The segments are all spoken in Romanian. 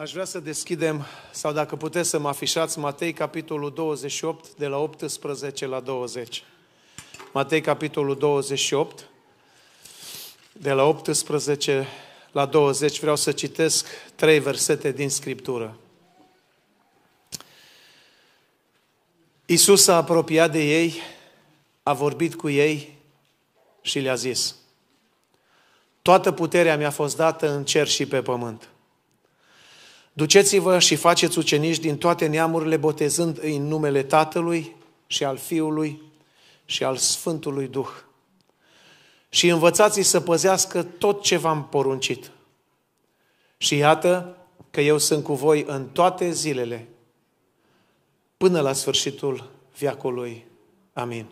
Aș vrea să deschidem, sau dacă puteți să mă afișați, Matei capitolul 28, de la 18 la 20. Matei capitolul 28, de la 18 la 20, vreau să citesc trei versete din Scriptură. Isus s-a apropiat de ei, a vorbit cu ei și le-a zis, Toată puterea mi-a fost dată în cer și pe pământ – Duceți-vă și faceți ucenici din toate neamurile, botezând îi în numele Tatălui și al Fiului și al Sfântului Duh. Și învățați-i să păzească tot ce v-am poruncit. Și iată că eu sunt cu voi în toate zilele, până la sfârșitul viacului. Amin.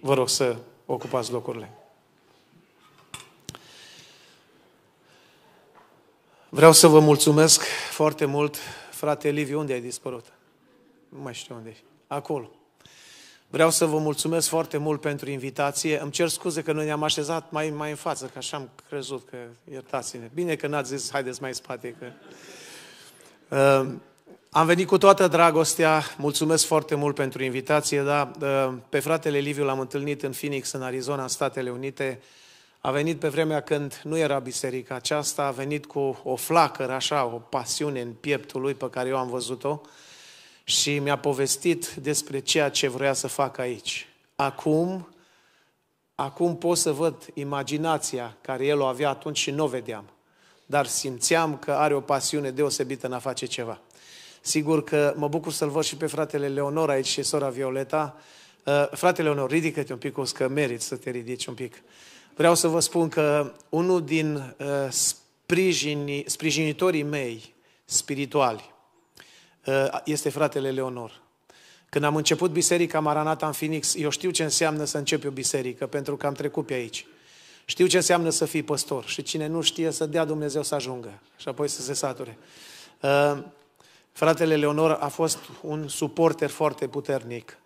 Vă rog să ocupați locurile. Vreau să vă mulțumesc foarte mult. Frate Liviu, unde ai dispărut? Nu mai știu unde ești. Acolo. Vreau să vă mulțumesc foarte mult pentru invitație. Îmi cer scuze că noi ne-am așezat mai, mai în față, că așa am crezut că iertați-ne. Bine că n-ați zis, haideți mai în spate. Că... Uh, am venit cu toată dragostea, mulțumesc foarte mult pentru invitație, dar uh, pe fratele Liviu l-am întâlnit în Phoenix, în Arizona, în Statele Unite, uh, a venit pe vremea când nu era biserica aceasta, a venit cu o flacără, așa, o pasiune în pieptul lui pe care eu am văzut-o și mi-a povestit despre ceea ce vrea să fac aici. Acum, acum pot să văd imaginația care el o avea atunci și nu o vedeam, dar simțeam că are o pasiune deosebită în a face ceva. Sigur că mă bucur să-l văd și pe fratele Leonor aici și sora Violeta. Uh, fratele Leonor, ridică-te un pic, o să că meriți să te ridici un pic. Vreau să vă spun că unul din uh, sprijini, sprijinitorii mei spirituali uh, este fratele Leonor. Când am început biserica Maranata în Phoenix, eu știu ce înseamnă să începi o biserică, pentru că am trecut pe aici. Știu ce înseamnă să fii păstor și cine nu știe să dea Dumnezeu să ajungă și apoi să se sature. Uh, fratele Leonor a fost un suporter foarte puternic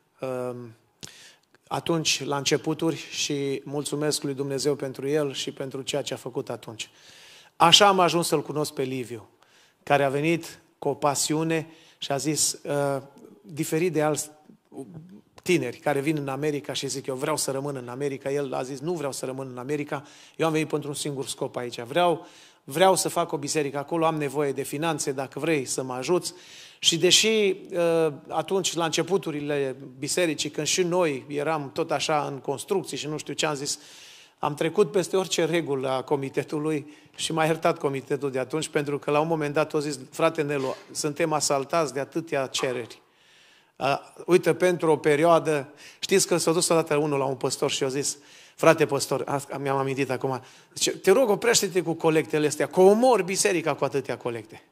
atunci la începuturi și mulțumesc lui Dumnezeu pentru el și pentru ceea ce a făcut atunci. Așa am ajuns să-l cunosc pe Liviu, care a venit cu o pasiune și a zis, uh, diferit de alți tineri care vin în America și zic, eu vreau să rămân în America, el a zis, nu vreau să rămân în America, eu am venit pentru un singur scop aici, vreau, vreau să fac o biserică acolo, am nevoie de finanțe, dacă vrei să mă ajuți, și deși uh, atunci, la începuturile bisericii, când și noi eram tot așa în construcții și nu știu ce am zis, am trecut peste orice regulă a comitetului și m-a iertat comitetul de atunci, pentru că la un moment dat au zis, frate Nelu, suntem asaltați de atâtea cereri. Uh, uite, pentru o perioadă, știți că s-a dus odată unul la un păstor și a zis, frate păstor, mi-am amintit acum, zice, te rog oprește-te cu colectele astea, că biserica cu atâtea colecte.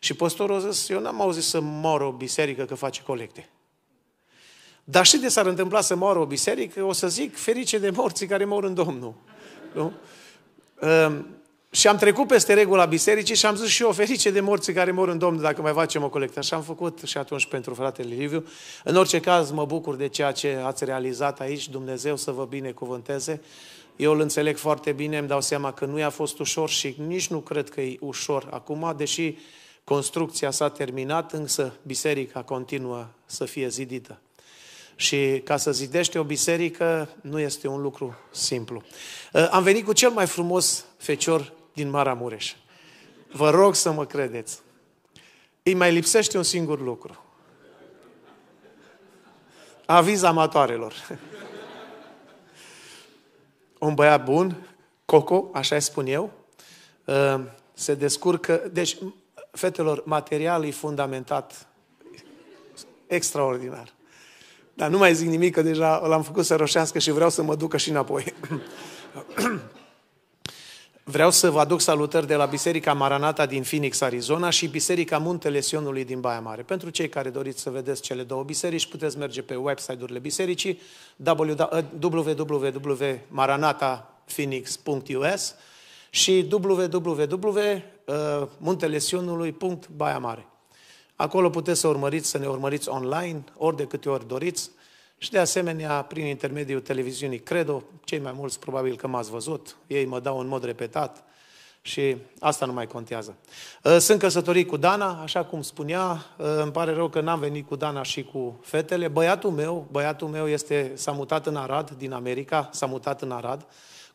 Și păstorul a zis, eu n-am auzit să moară o biserică că face colecte. Dar și de s-ar întâmpla să moară o biserică, o să zic, ferice de morții care mor în Domnul. Nu? Um, și am trecut peste regula bisericii și am zis și eu, ferice de morții care mor în Domnul, dacă mai facem o colectă. Și am făcut și atunci pentru fratele Liviu. În orice caz, mă bucur de ceea ce ați realizat aici. Dumnezeu să vă binecuvânteze. Eu îl înțeleg foarte bine, îmi dau seama că nu i-a fost ușor și nici nu cred că e ușor acum, deși Construcția s-a terminat, însă biserica continuă să fie zidită. Și ca să zidește o biserică nu este un lucru simplu. Ă, am venit cu cel mai frumos fecior din Maramureș. Vă rog să mă credeți. Îi mai lipsește un singur lucru. Aviz amatoarelor. Un băiat bun, Coco, așa îi spun eu, ă, se descurcă. Deci, fetelor, material e fundamentat extraordinar. Dar nu mai zic nimic, că deja l-am făcut să roșească și vreau să mă ducă și înapoi. vreau să vă aduc salutări de la Biserica Maranata din Phoenix, Arizona și Biserica Muntele Sionului din Baia Mare. Pentru cei care doriți să vedeți cele două biserici, puteți merge pe website-urile bisericii www.maranataphoenix.us și www.muntelesionului.baia uh, mare. Acolo puteți să urmăriți, să ne urmăriți online, ori de câte ori doriți, și de asemenea, prin intermediul televiziunii Credo, cei mai mulți probabil că m-ați văzut, ei mă dau în mod repetat și asta nu mai contează. Uh, sunt căsătorit cu Dana, așa cum spunea, uh, îmi pare rău că n-am venit cu Dana și cu fetele. Băiatul meu, băiatul meu este, s-a mutat în Arad, din America, s-a mutat în Arad,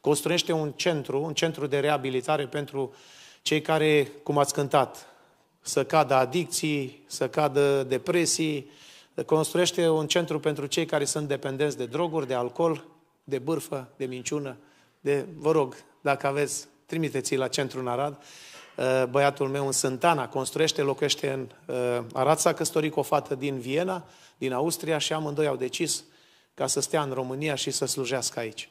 construiește un centru, un centru de reabilitare pentru cei care, cum ați cântat, să cadă adicții, să cadă depresii, construiește un centru pentru cei care sunt dependenți de droguri, de alcool, de bârfă, de minciună, de, vă rog, dacă aveți, trimiteți-i la centru în Arad. Uh, băiatul meu în Sântana construiește, locuiește în uh, Arad, s-a căsătorit cu o fată din Viena, din Austria și amândoi au decis ca să stea în România și să slujească aici.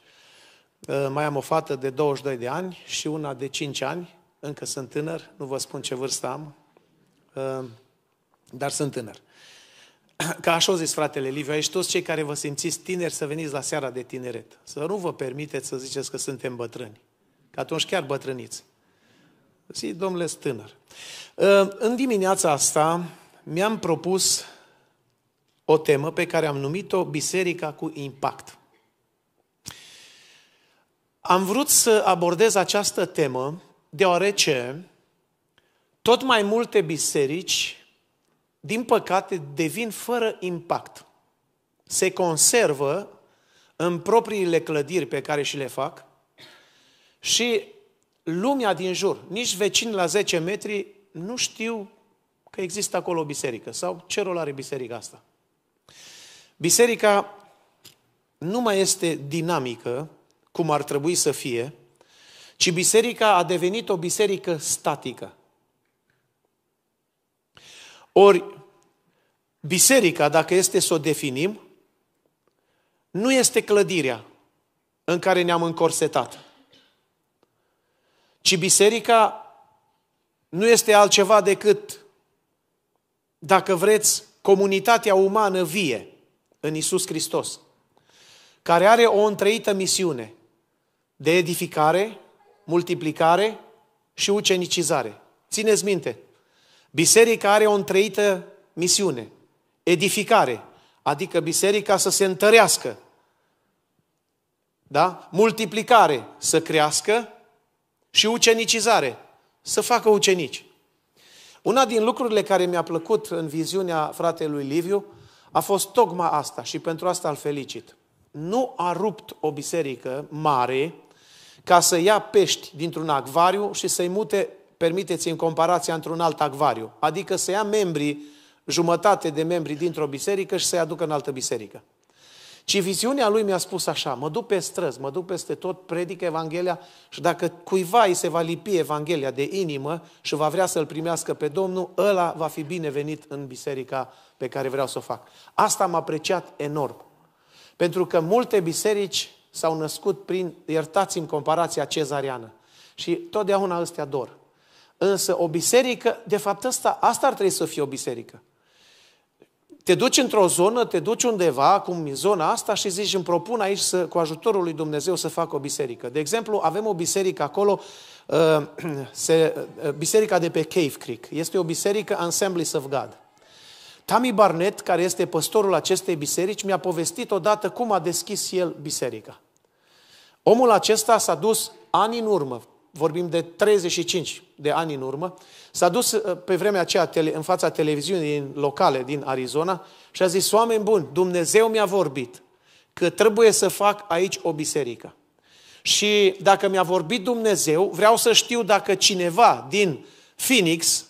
Eh, mai am o fată de 22 de ani și una de 5 ani. Încă sunt tânăr, nu vă spun ce vârstă am, eh, dar sunt tânăr. Ca așa o zis fratele Liviu, aici toți cei care vă simțiți tineri să veniți la seara de tineret. Să nu vă permiteți să ziceți că suntem bătrâni. Că atunci chiar bătrâniți. Zi, domnule, tânăr. Eh, în dimineața asta mi-am propus o temă pe care am numit-o Biserica cu impact. Am vrut să abordez această temă deoarece tot mai multe biserici, din păcate, devin fără impact. Se conservă în propriile clădiri pe care și le fac și lumea din jur, nici vecini la 10 metri, nu știu că există acolo o biserică sau ce rol are biserica asta. Biserica nu mai este dinamică, cum ar trebui să fie, ci biserica a devenit o biserică statică. Ori, biserica, dacă este să o definim, nu este clădirea în care ne-am încorsetat, ci biserica nu este altceva decât, dacă vreți, comunitatea umană vie în Isus Hristos, care are o întreită misiune – de edificare, multiplicare și ucenicizare. Țineți minte, biserica are o întreită misiune, edificare, adică biserica să se întărească, da? multiplicare, să crească și ucenicizare, să facă ucenici. Una din lucrurile care mi-a plăcut în viziunea fratelui Liviu a fost tocmai asta și pentru asta îl felicit nu a rupt o biserică mare ca să ia pești dintr-un acvariu și să-i mute, permiteți în comparația, într-un alt acvariu. Adică să ia membrii, jumătate de membri dintr-o biserică și să-i aducă în altă biserică. Ci viziunea lui mi-a spus așa, mă duc pe străzi, mă duc peste tot, predic Evanghelia și dacă cuiva îi se va lipi Evanghelia de inimă și va vrea să-L primească pe Domnul, ăla va fi binevenit în biserica pe care vreau să o fac. Asta m-a apreciat enorm. Pentru că multe biserici s-au născut prin, iertați în comparația cezariană. Și totdeauna ăstea dor. Însă o biserică, de fapt asta, asta ar trebui să fie o biserică. Te duci într-o zonă, te duci undeva, cum în zona asta, și zici, îmi propun aici să, cu ajutorul lui Dumnezeu să fac o biserică. De exemplu, avem o biserică acolo, uh, se, uh, biserica de pe Cave Creek. Este o biserică Assemblies of God. Tami Barnett, care este păstorul acestei biserici, mi-a povestit odată cum a deschis el biserica. Omul acesta s-a dus ani în urmă, vorbim de 35 de ani în urmă, s-a dus uh, pe vremea aceea în fața televiziunii din locale din Arizona și a zis, oameni buni, Dumnezeu mi-a vorbit că trebuie să fac aici o biserică. Și dacă mi-a vorbit Dumnezeu, vreau să știu dacă cineva din Phoenix,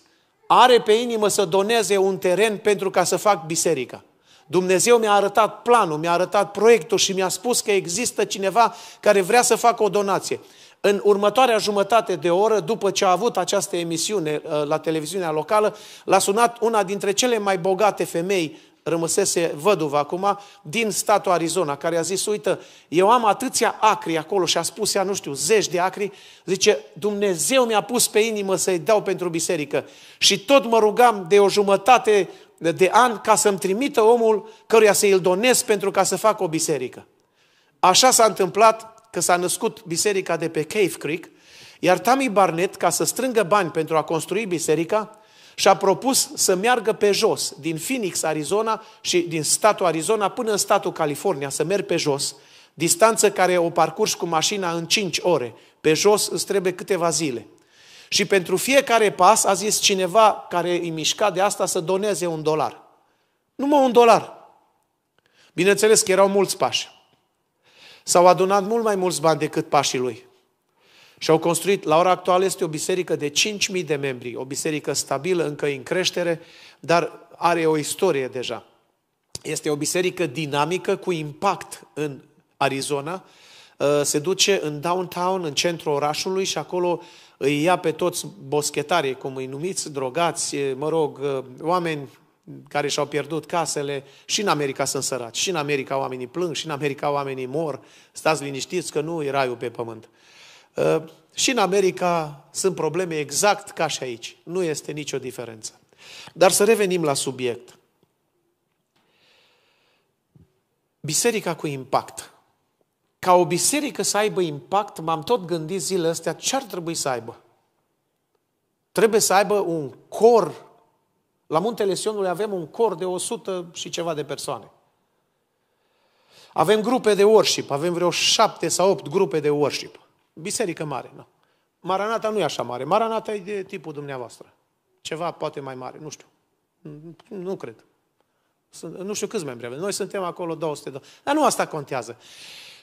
are pe inimă să doneze un teren pentru ca să fac biserica. Dumnezeu mi-a arătat planul, mi-a arătat proiectul și mi-a spus că există cineva care vrea să facă o donație. În următoarea jumătate de oră, după ce a avut această emisiune uh, la televiziunea locală, l-a sunat una dintre cele mai bogate femei rămăsese văduva acum, din statul Arizona, care a zis, uite, eu am atâția acri acolo și a spus ea, nu știu, zeci de acri, zice, Dumnezeu mi-a pus pe inimă să-i dau pentru biserică. Și tot mă rugam de o jumătate de an ca să-mi trimită omul căruia să-i donez pentru ca să fac o biserică. Așa s-a întâmplat că s-a născut biserica de pe Cave Creek, iar Tammy Barnett, ca să strângă bani pentru a construi biserica, și a propus să meargă pe jos, din Phoenix, Arizona și din statul Arizona până în statul California, să merg pe jos, distanță care o parcurs cu mașina în 5 ore. Pe jos îți trebuie câteva zile. Și pentru fiecare pas a zis cineva care îi mișca de asta să doneze un dolar. Numai un dolar. Bineînțeles că erau mulți pași. S-au adunat mult mai mulți bani decât pașii lui. Și au construit, la ora actuală este o biserică de 5.000 de membri, o biserică stabilă, încă în creștere, dar are o istorie deja. Este o biserică dinamică, cu impact în Arizona. Uh, se duce în downtown, în centrul orașului și acolo îi ia pe toți boschetarii, cum îi numiți, drogați, mă rog, uh, oameni care și-au pierdut casele. Și în America sunt sărați, și în America oamenii plâng, și în America oamenii mor. Stați liniștiți că nu e raiul pe pământ. Uh, Ă, și în America sunt probleme exact ca și aici. Nu este nicio diferență. Dar să revenim la subiect. Biserica cu impact. Ca o biserică să aibă impact, m-am tot gândit zilele astea ce ar trebui să aibă. Trebuie să aibă un cor. La Muntele Sionului avem un cor de 100 și ceva de persoane. Avem grupe de worship, avem vreo șapte sau opt grupe de worship biserică mare, nu. Maranata nu e așa mare. Maranata e de tipul dumneavoastră. Ceva poate mai mare, nu știu. Nu cred. Sunt, nu știu câți membri avem. Noi suntem acolo 200. Dar nu asta contează.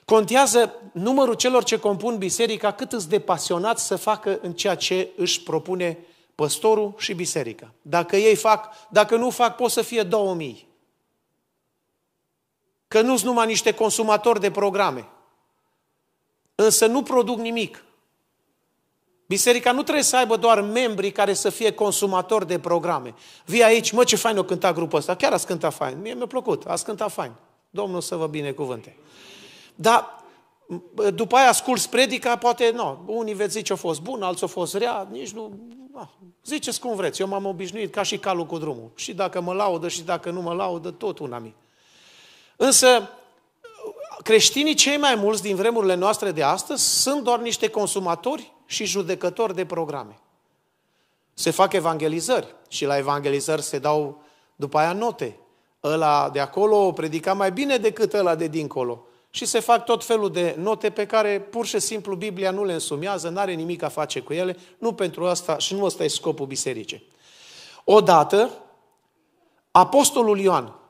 Contează numărul celor ce compun biserica, cât îți de pasionat să facă în ceea ce își propune păstorul și biserica. Dacă ei fac, dacă nu fac, pot să fie 2000. Că nu sunt numai niște consumatori de programe însă nu produc nimic. Biserica nu trebuie să aibă doar membrii care să fie consumatori de programe. Vii aici, mă, ce fain o cânta grupul ăsta. Chiar ați cântat fain. Mie mi-a plăcut. Ați cântat fain. Domnul să vă binecuvânte. Dar după aia asculți predica, poate nu. Unii veți zice, a fost bun, alții a fost rea, nici nu... Na. Ah, ziceți cum vreți. Eu m-am obișnuit ca și calul cu drumul. Și dacă mă laudă și dacă nu mă laudă, tot un amic. Însă, creștinii cei mai mulți din vremurile noastre de astăzi sunt doar niște consumatori și judecători de programe. Se fac evangelizări și la evangelizări se dau după aia note. Ăla de acolo predica mai bine decât ăla de dincolo. Și se fac tot felul de note pe care pur și simplu Biblia nu le însumează, nu are nimic a face cu ele, nu pentru asta și nu ăsta e scopul bisericii. Odată, Apostolul Ioan,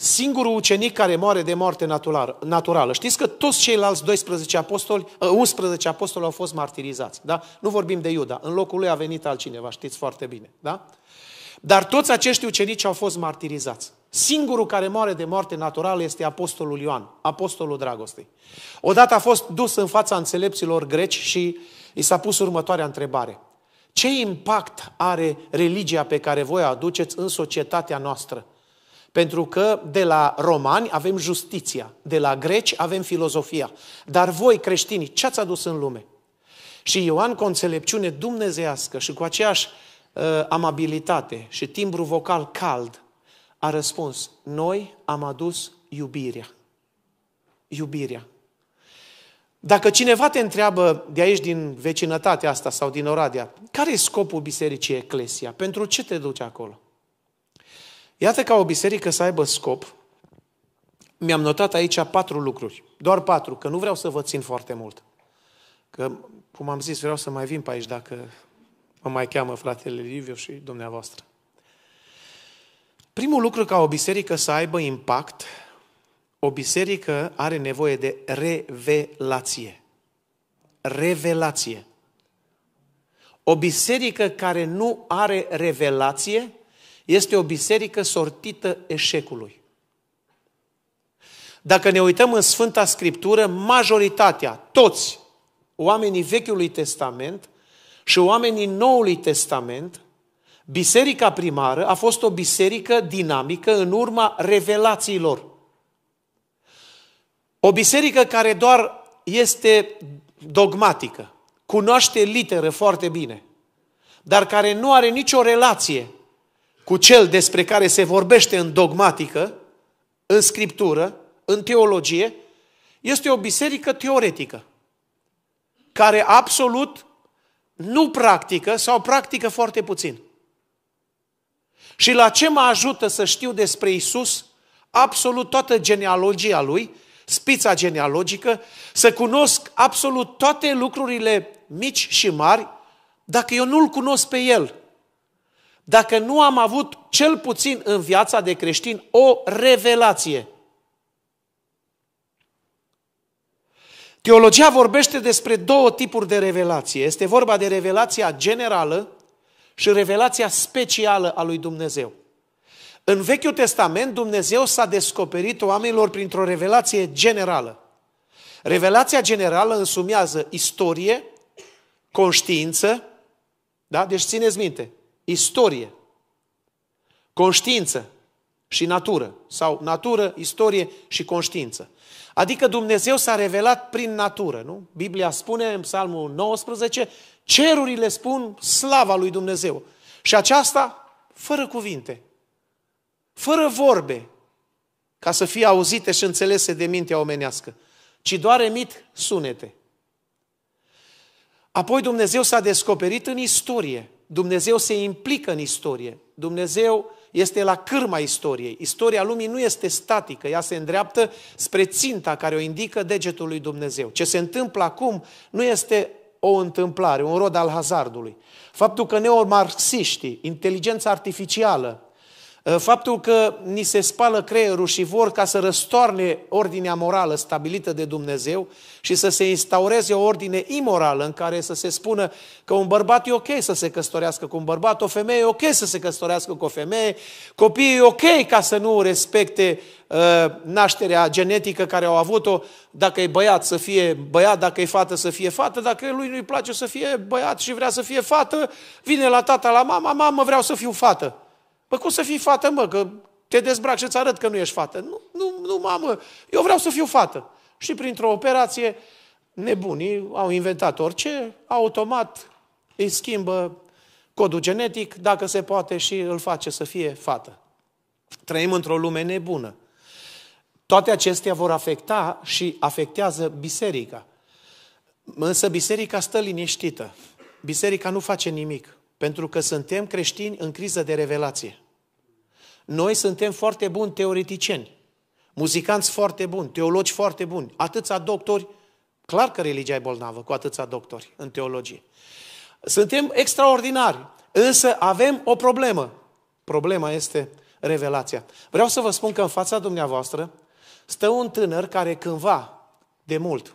singurul ucenic care moare de moarte naturală. Știți că toți ceilalți 12 apostoli, 11 ă, apostoli au fost martirizați. Da? Nu vorbim de Iuda. În locul lui a venit altcineva, știți foarte bine. Da? Dar toți acești ucenici au fost martirizați. Singurul care moare de moarte naturală este apostolul Ioan, apostolul dragostei. Odată a fost dus în fața înțelepților greci și i s-a pus următoarea întrebare. Ce impact are religia pe care voi o aduceți în societatea noastră? Pentru că de la romani avem justiția, de la greci avem filozofia. Dar voi, creștini, ce ați adus în lume? Și Ioan, cu o înțelepciune dumnezească și cu aceeași uh, amabilitate și timbru vocal cald, a răspuns, noi am adus iubirea. Iubirea. Dacă cineva te întreabă de aici, din vecinătatea asta sau din Oradea, care e scopul bisericii Eclesia? Pentru ce te duci acolo? Iată ca o biserică să aibă scop. Mi-am notat aici patru lucruri. Doar patru, că nu vreau să vă țin foarte mult. Că, cum am zis, vreau să mai vin pe aici dacă mă mai cheamă fratele Liviu și dumneavoastră. Primul lucru ca o biserică să aibă impact, o biserică are nevoie de revelație. Revelație. O biserică care nu are revelație este o biserică sortită eșecului. Dacă ne uităm în Sfânta Scriptură, majoritatea, toți oamenii Vechiului Testament și oamenii Noului Testament, biserica primară a fost o biserică dinamică în urma revelațiilor. O biserică care doar este dogmatică, cunoaște literă foarte bine, dar care nu are nicio relație cu cel despre care se vorbește în dogmatică, în scriptură, în teologie, este o biserică teoretică, care absolut nu practică sau practică foarte puțin. Și la ce mă ajută să știu despre Isus absolut toată genealogia lui, spița genealogică, să cunosc absolut toate lucrurile mici și mari, dacă eu nu-L cunosc pe El, dacă nu am avut cel puțin în viața de creștin o revelație. Teologia vorbește despre două tipuri de revelație. Este vorba de revelația generală și revelația specială a lui Dumnezeu. În Vechiul Testament, Dumnezeu s-a descoperit oamenilor printr-o revelație generală. Revelația generală însumează istorie, conștiință, da? Deci țineți minte, istorie, conștiință și natură. Sau natură, istorie și conștiință. Adică Dumnezeu s-a revelat prin natură, nu? Biblia spune în Psalmul 19, cerurile spun slava lui Dumnezeu. Și aceasta fără cuvinte, fără vorbe, ca să fie auzite și înțelese de mintea omenească, ci doar emit sunete. Apoi Dumnezeu s-a descoperit în istorie, Dumnezeu se implică în istorie. Dumnezeu este la cârma istoriei. Istoria lumii nu este statică, ea se îndreaptă spre ținta care o indică degetul lui Dumnezeu. Ce se întâmplă acum nu este o întâmplare, un rod al hazardului. Faptul că neomarxiștii, inteligența artificială, Ă, faptul că ni se spală creierul și vor ca să răstoarne ordinea morală stabilită de Dumnezeu și să se instaureze o ordine imorală în care să se spună că un bărbat e ok să se căsătorească cu un bărbat, o femeie e ok să se căsătorească cu o femeie, copiii e ok ca să nu respecte uh, nașterea genetică care au avut-o, dacă e băiat să fie băiat, dacă e fată să fie fată, dacă lui nu-i place să fie băiat și vrea să fie fată, vine la tata, la mama, mamă, vreau să fiu fată. Bă, cum să fii fată, mă, că te dezbrac și-ți arăt că nu ești fată. Nu, nu, nu, mamă, eu vreau să fiu fată. Și printr-o operație, nebunii au inventat orice, automat îi schimbă codul genetic, dacă se poate, și îl face să fie fată. Trăim într-o lume nebună. Toate acestea vor afecta și afectează biserica. Însă biserica stă liniștită. Biserica nu face nimic. Pentru că suntem creștini în criză de revelație. Noi suntem foarte buni teoreticieni, muzicanți foarte buni, teologi foarte buni, atâția doctori, clar că religia e bolnavă cu atâția doctori în teologie. Suntem extraordinari, însă avem o problemă. Problema este revelația. Vreau să vă spun că în fața dumneavoastră stă un tânăr care cândva, de mult,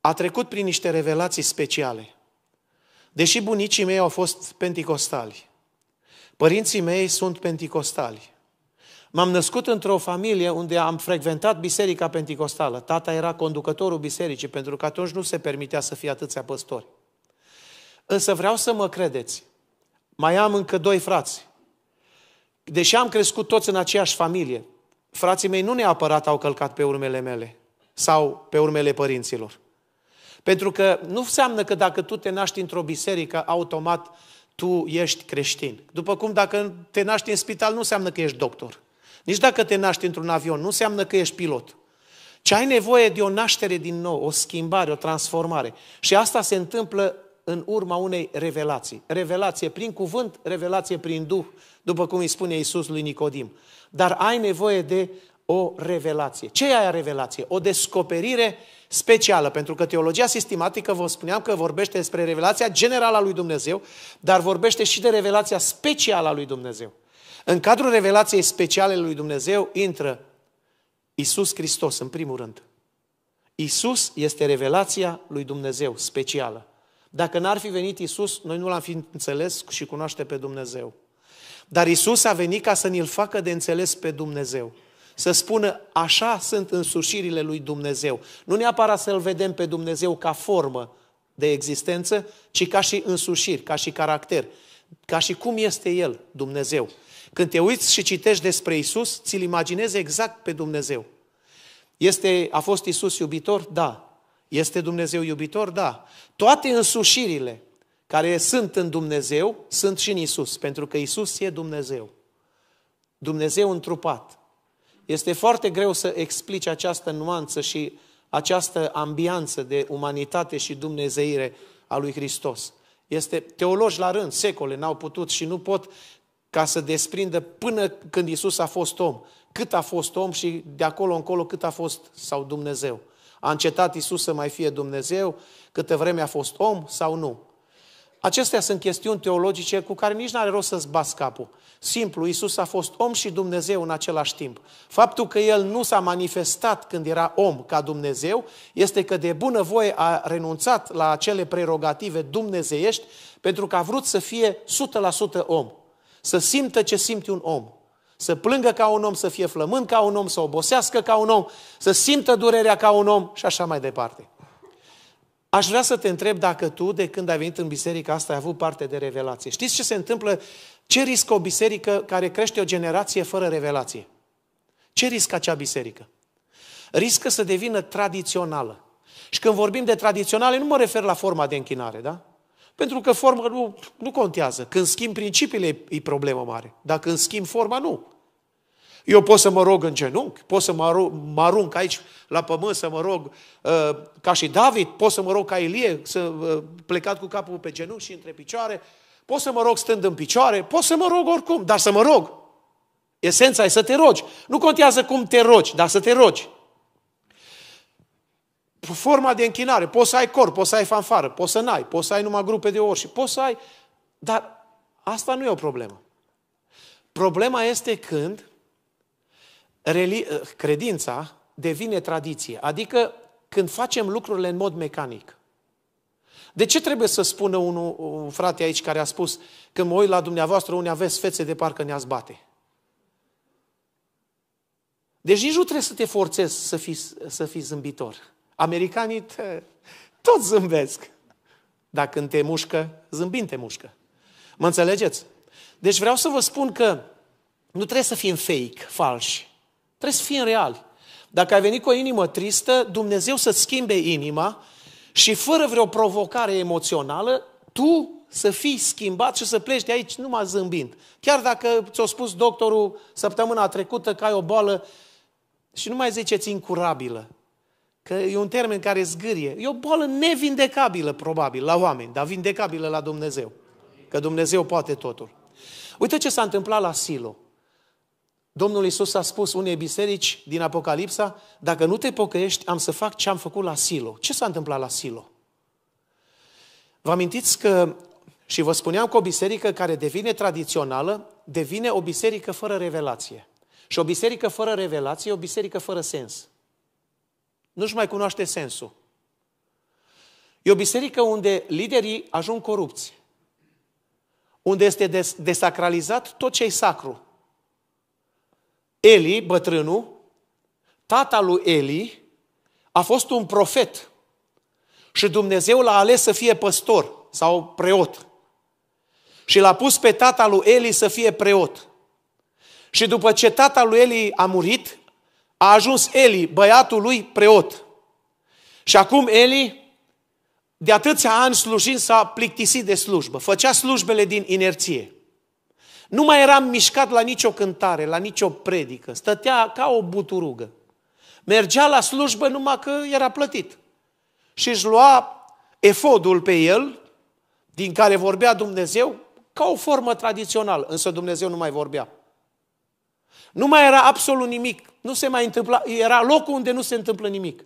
a trecut prin niște revelații speciale. Deși bunicii mei au fost penticostali, părinții mei sunt penticostali. M-am născut într-o familie unde am frecventat biserica penticostală. Tata era conducătorul bisericii, pentru că atunci nu se permitea să fie atâția păstori. Însă vreau să mă credeți. Mai am încă doi frați. Deși am crescut toți în aceeași familie, frații mei nu neapărat au călcat pe urmele mele sau pe urmele părinților. Pentru că nu înseamnă că dacă tu te naști într-o biserică, automat tu ești creștin. După cum dacă te naști în spital, nu înseamnă că ești doctor. Nici dacă te naști într-un avion, nu înseamnă că ești pilot. Ce ai nevoie de o naștere din nou, o schimbare, o transformare. Și asta se întâmplă în urma unei revelații. Revelație prin cuvânt, revelație prin Duh, după cum îi spune Iisus lui Nicodim. Dar ai nevoie de o revelație. Ce e aia revelație? O descoperire specială, pentru că teologia sistematică, vă spuneam că vorbește despre revelația generală a lui Dumnezeu, dar vorbește și de revelația specială a lui Dumnezeu. În cadrul revelației speciale lui Dumnezeu intră Isus Hristos, în primul rând. Isus este revelația lui Dumnezeu specială. Dacă n-ar fi venit Isus, noi nu l-am fi înțeles și cunoaște pe Dumnezeu. Dar Isus a venit ca să ne-l facă de înțeles pe Dumnezeu să spună așa sunt însușirile lui Dumnezeu. Nu neapărat să-L vedem pe Dumnezeu ca formă de existență, ci ca și însușiri, ca și caracter, ca și cum este El, Dumnezeu. Când te uiți și citești despre Isus, ți-l imaginezi exact pe Dumnezeu. Este, a fost Isus iubitor? Da. Este Dumnezeu iubitor? Da. Toate însușirile care sunt în Dumnezeu, sunt și în Isus, pentru că Isus e Dumnezeu. Dumnezeu întrupat. Este foarte greu să explici această nuanță și această ambianță de umanitate și dumnezeire a lui Hristos. Este teologi la rând, secole, n-au putut și nu pot ca să desprindă până când Isus a fost om, cât a fost om și de acolo încolo cât a fost sau Dumnezeu. A încetat Isus să mai fie Dumnezeu, câtă vreme a fost om sau nu. Acestea sunt chestiuni teologice cu care nici n-are rost să-ți bați capul. Simplu, Isus a fost om și Dumnezeu în același timp. Faptul că El nu s-a manifestat când era om ca Dumnezeu, este că de bună voie a renunțat la acele prerogative dumnezeiești pentru că a vrut să fie 100% om. Să simtă ce simte un om. Să plângă ca un om, să fie flămând ca un om, să obosească ca un om, să simtă durerea ca un om și așa mai departe. Aș vrea să te întreb dacă tu, de când ai venit în biserică asta, ai avut parte de revelație. Știți ce se întâmplă? Ce riscă o biserică care crește o generație fără revelație? Ce riscă acea biserică? Riscă să devină tradițională. Și când vorbim de tradiționale, nu mă refer la forma de închinare, da? Pentru că forma nu, nu contează. Când schimb principiile, e problemă mare. Dacă când schimb forma, nu. Eu pot să mă rog în genunchi, pot să mă arunc aici la pământ, să mă rog uh, ca și David, pot să mă rog ca Elie, să, uh, plecat cu capul pe genunchi și între picioare, pot să mă rog stând în picioare, pot să mă rog oricum, dar să mă rog. Esența e să te rogi. Nu contează cum te rogi, dar să te rogi. Forma de închinare, poți să ai cor, poți să ai fanfară, poți să n-ai, poți să ai numai grupe de și poți să ai... Dar asta nu e o problemă. Problema este când Eh, credința devine tradiție. Adică când facem lucrurile în mod mecanic. De ce trebuie să spună unul, un frate aici care a spus că mă uit la dumneavoastră, unii aveți fețe de parcă ne-ați bate? Deci nici nu trebuie să te forțezi să fii, să fii zâmbitor. Americanii te, tot zâmbesc. dacă când te mușcă, zâmbind te mușcă. Mă înțelegeți? Deci vreau să vă spun că nu trebuie să fim fake, falși. Trebuie să fim reali. Dacă ai venit cu o inimă tristă, Dumnezeu să schimbe inima și fără vreo provocare emoțională, tu să fii schimbat și să pleci de aici numai zâmbind. Chiar dacă ți-a spus doctorul săptămâna trecută că ai o boală și nu mai ziceți incurabilă, că e un termen care zgârie. E o boală nevindecabilă, probabil, la oameni, dar vindecabilă la Dumnezeu. Că Dumnezeu poate totul. Uite ce s-a întâmplat la Silo. Domnul Isus a spus unei biserici din Apocalipsa, dacă nu te pocăiești, am să fac ce am făcut la Silo. Ce s-a întâmplat la Silo? Vă amintiți că, și vă spuneam că o biserică care devine tradițională, devine o biserică fără revelație. Și o biserică fără revelație e o biserică fără sens. Nu-și mai cunoaște sensul. E o biserică unde liderii ajung corupți, unde este desacralizat tot ce e sacru, Eli, bătrânul, tata lui Eli, a fost un profet. Și Dumnezeu l-a ales să fie păstor sau preot. Și l-a pus pe tata lui Eli să fie preot. Și după ce tata lui Eli a murit, a ajuns Eli, băiatul lui, preot. Și acum Eli, de atâția ani slujind, s-a plictisit de slujbă. Făcea slujbele din inerție. Nu mai eram mișcat la nicio cântare, la nicio predică. Stătea ca o buturugă. Mergea la slujbă numai că era plătit. Și își lua efodul pe el, din care vorbea Dumnezeu, ca o formă tradițională. Însă Dumnezeu nu mai vorbea. Nu mai era absolut nimic. Nu se mai întâmpla. Era locul unde nu se întâmplă nimic.